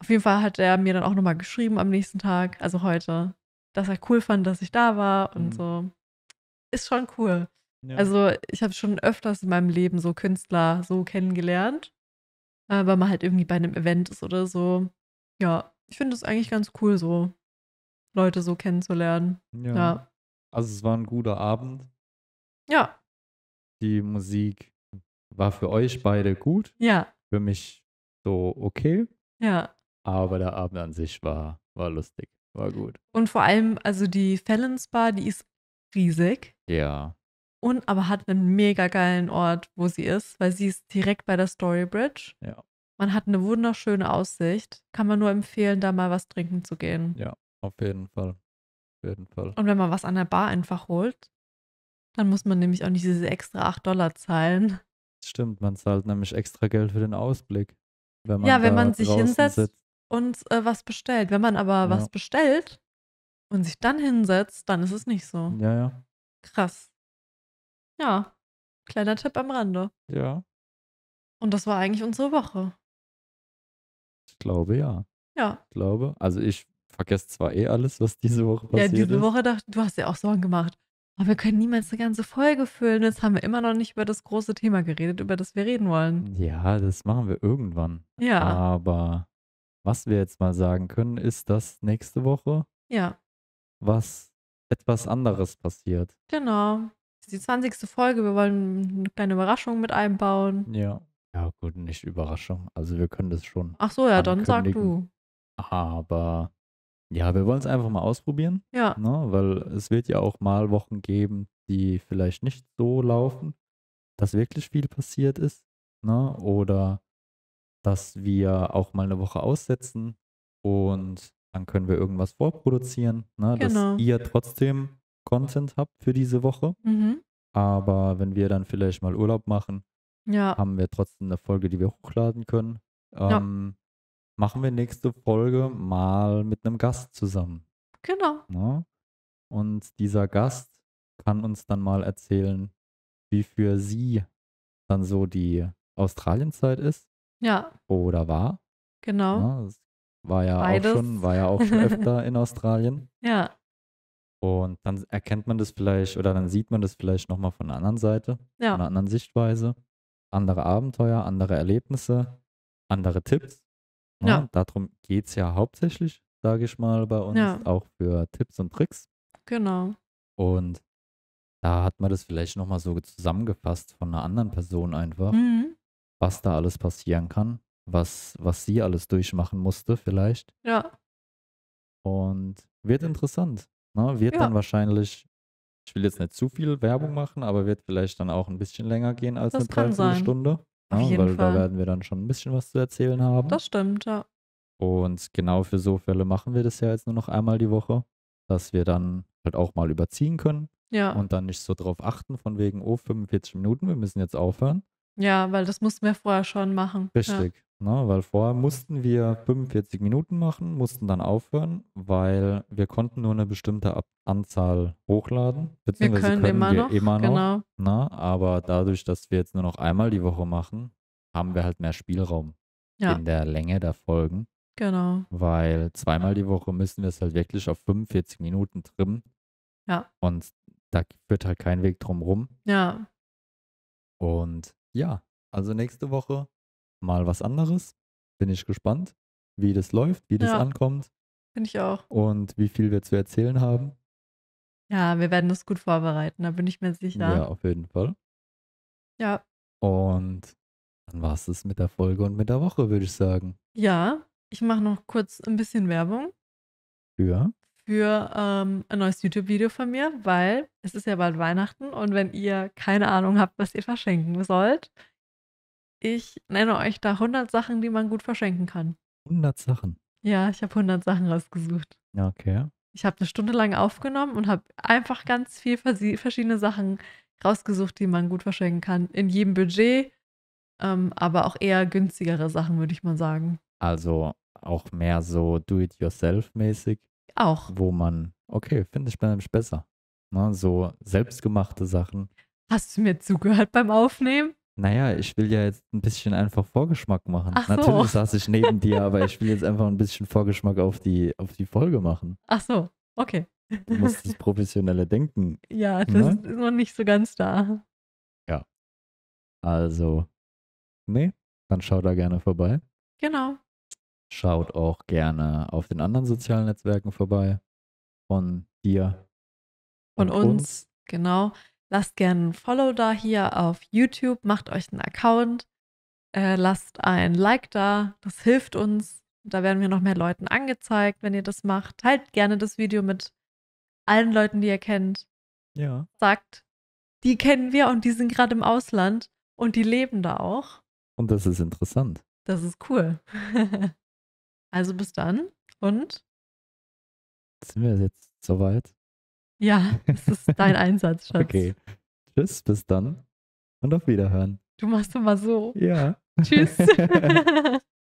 Auf jeden Fall hat er mir dann auch nochmal geschrieben am nächsten Tag, also heute, dass er cool fand, dass ich da war und Mhm. so. Ist schon cool. Ja. Also ich habe schon öfters in meinem Leben so Künstler so kennengelernt, äh, weil man halt irgendwie bei einem Event ist oder so. Ja, ich finde es eigentlich ganz cool, so Leute so kennenzulernen. Ja. ja. Also es war ein guter Abend. Ja. Die Musik war für euch beide gut. Ja. Für mich so okay. Ja. Aber der Abend an sich war, war lustig, war gut. Und vor allem, also die Fallons Bar, die ist riesig. Ja und aber hat einen mega geilen Ort, wo sie ist, weil sie ist direkt bei der Story Bridge. Ja. Man hat eine wunderschöne Aussicht. Kann man nur empfehlen, da mal was trinken zu gehen. Ja, auf jeden Fall. Auf jeden Fall. Und wenn man was an der Bar einfach holt, dann muss man nämlich auch nicht diese extra 8 Dollar zahlen. Stimmt, man zahlt nämlich extra Geld für den Ausblick. Wenn ja, wenn man sich hinsetzt sitzt. und äh, was bestellt. Wenn man aber ja. was bestellt und sich dann hinsetzt, dann ist es nicht so. Ja, ja. Krass. Ja, kleiner Tipp am Rande. Ja. Und das war eigentlich unsere Woche. Ich glaube ja. Ja. Ich glaube, also ich vergesse zwar eh alles, was diese Woche passiert ist. Ja, diese Woche dachte du hast ja auch Sorgen gemacht. Aber wir können niemals eine ganze Folge füllen. Jetzt haben wir immer noch nicht über das große Thema geredet, über das wir reden wollen. Ja, das machen wir irgendwann. Ja. Aber was wir jetzt mal sagen können, ist, dass nächste Woche ja. was etwas anderes passiert. Genau die 20. Folge. Wir wollen eine kleine Überraschung mit einbauen. Ja. Ja, gut, nicht Überraschung. Also wir können das schon. Ach so, ja, dann sag du. Aber ja, wir wollen es einfach mal ausprobieren. Ja. Ne? Weil es wird ja auch mal Wochen geben, die vielleicht nicht so laufen, dass wirklich viel passiert ist. Ne? Oder dass wir auch mal eine Woche aussetzen und dann können wir irgendwas vorproduzieren, ne? Genau. dass ihr trotzdem Content habe für diese Woche. Mhm. Aber wenn wir dann vielleicht mal Urlaub machen, ja. haben wir trotzdem eine Folge, die wir hochladen können. Ähm, ja. Machen wir nächste Folge mal mit einem Gast zusammen. Genau. Na? Ne? Und dieser Gast kann uns dann mal erzählen, wie für sie dann so die Australienzeit ist. Ja. Oder war. Genau. Na, ne? war ja Beides. auch schon, war ja auch schon öfter *laughs* in Australien. Ja. Und dann erkennt man das vielleicht oder dann sieht man das vielleicht nochmal von einer anderen Seite, ja. von einer anderen Sichtweise. Andere Abenteuer, andere Erlebnisse, andere Tipps. Ne? Ja. Darum geht es ja hauptsächlich, sage ich mal, bei uns, ja. auch für Tipps und Tricks. Genau. Und da hat man das vielleicht nochmal so zusammengefasst von einer anderen Person einfach, mhm. was da alles passieren kann, was, was sie alles durchmachen musste vielleicht. Ja. Und wird interessant. Ne? Wird ja. dann wahrscheinlich, ich will jetzt nicht zu viel Werbung machen, aber wird vielleicht dann auch ein bisschen länger gehen als das eine Dreiviertelstunde. Ne, Auf weil Fall. da werden wir dann schon ein bisschen was zu erzählen haben. Das stimmt, ja. Und genau für so Fälle machen wir das ja jetzt nur noch einmal die Woche, dass wir dann halt auch mal überziehen können. Ja. Und dann nicht so drauf achten, von wegen, oh, 45 Minuten, wir müssen jetzt aufhören. Ja, weil das mussten wir vorher schon machen. Richtig. Ne, weil vorher mussten wir 45 Minuten machen, mussten dann aufhören, weil wir konnten nur eine bestimmte Anzahl hochladen. Wir können, können immer, wir noch, immer noch. Genau. Ne, aber dadurch, dass wir jetzt nur noch einmal die Woche machen, haben wir halt mehr Spielraum ja. in der Länge der Folgen. Genau. Weil zweimal die Woche müssen wir es halt wirklich auf 45 Minuten trimmen. Ja. Und da führt halt kein Weg drum rum. Ja. Und ja, also nächste Woche mal was anderes. Bin ich gespannt, wie das läuft, wie das ja. ankommt. Finde ich auch. Und wie viel wir zu erzählen haben. Ja, wir werden das gut vorbereiten, da bin ich mir sicher. Ja, auf jeden Fall. Ja. Und dann war es das mit der Folge und mit der Woche, würde ich sagen. Ja, ich mache noch kurz ein bisschen Werbung. Für? Für ähm, ein neues YouTube-Video von mir, weil es ist ja bald Weihnachten und wenn ihr keine Ahnung habt, was ihr verschenken sollt, ich nenne euch da 100 Sachen, die man gut verschenken kann. 100 Sachen? Ja, ich habe 100 Sachen rausgesucht. Okay. Ich habe eine Stunde lang aufgenommen und habe einfach ganz viel verschiedene Sachen rausgesucht, die man gut verschenken kann. In jedem Budget, ähm, aber auch eher günstigere Sachen, würde ich mal sagen. Also auch mehr so do-it-yourself-mäßig. Auch. Wo man, okay, finde ich bei besser. Ne, so selbstgemachte Sachen. Hast du mir zugehört beim Aufnehmen? naja, ich will ja jetzt ein bisschen einfach Vorgeschmack machen. Ach Natürlich so. saß ich neben dir, aber ich will jetzt einfach ein bisschen Vorgeschmack auf die, auf die Folge machen. Ach so, okay. Du musst das professionelle Denken. Ja, das ne? ist noch nicht so ganz da. Ja. Also, nee, dann schau da gerne vorbei. Genau. Schaut auch gerne auf den anderen sozialen Netzwerken vorbei. Von dir. Von uns, uns. genau. Lasst gerne ein Follow da hier auf YouTube, macht euch einen Account, äh, lasst ein Like da, das hilft uns. Da werden wir noch mehr Leuten angezeigt, wenn ihr das macht. Teilt gerne das Video mit allen Leuten, die ihr kennt. Ja. Sagt, die kennen wir und die sind gerade im Ausland und die leben da auch. Und das ist interessant. Das ist cool. *laughs* also bis dann und. Sind wir jetzt soweit? Ja, das ist dein *laughs* Einsatz, Schatz. Okay. Tschüss, bis dann und auf Wiederhören. Du machst immer so. Ja. Tschüss. *laughs*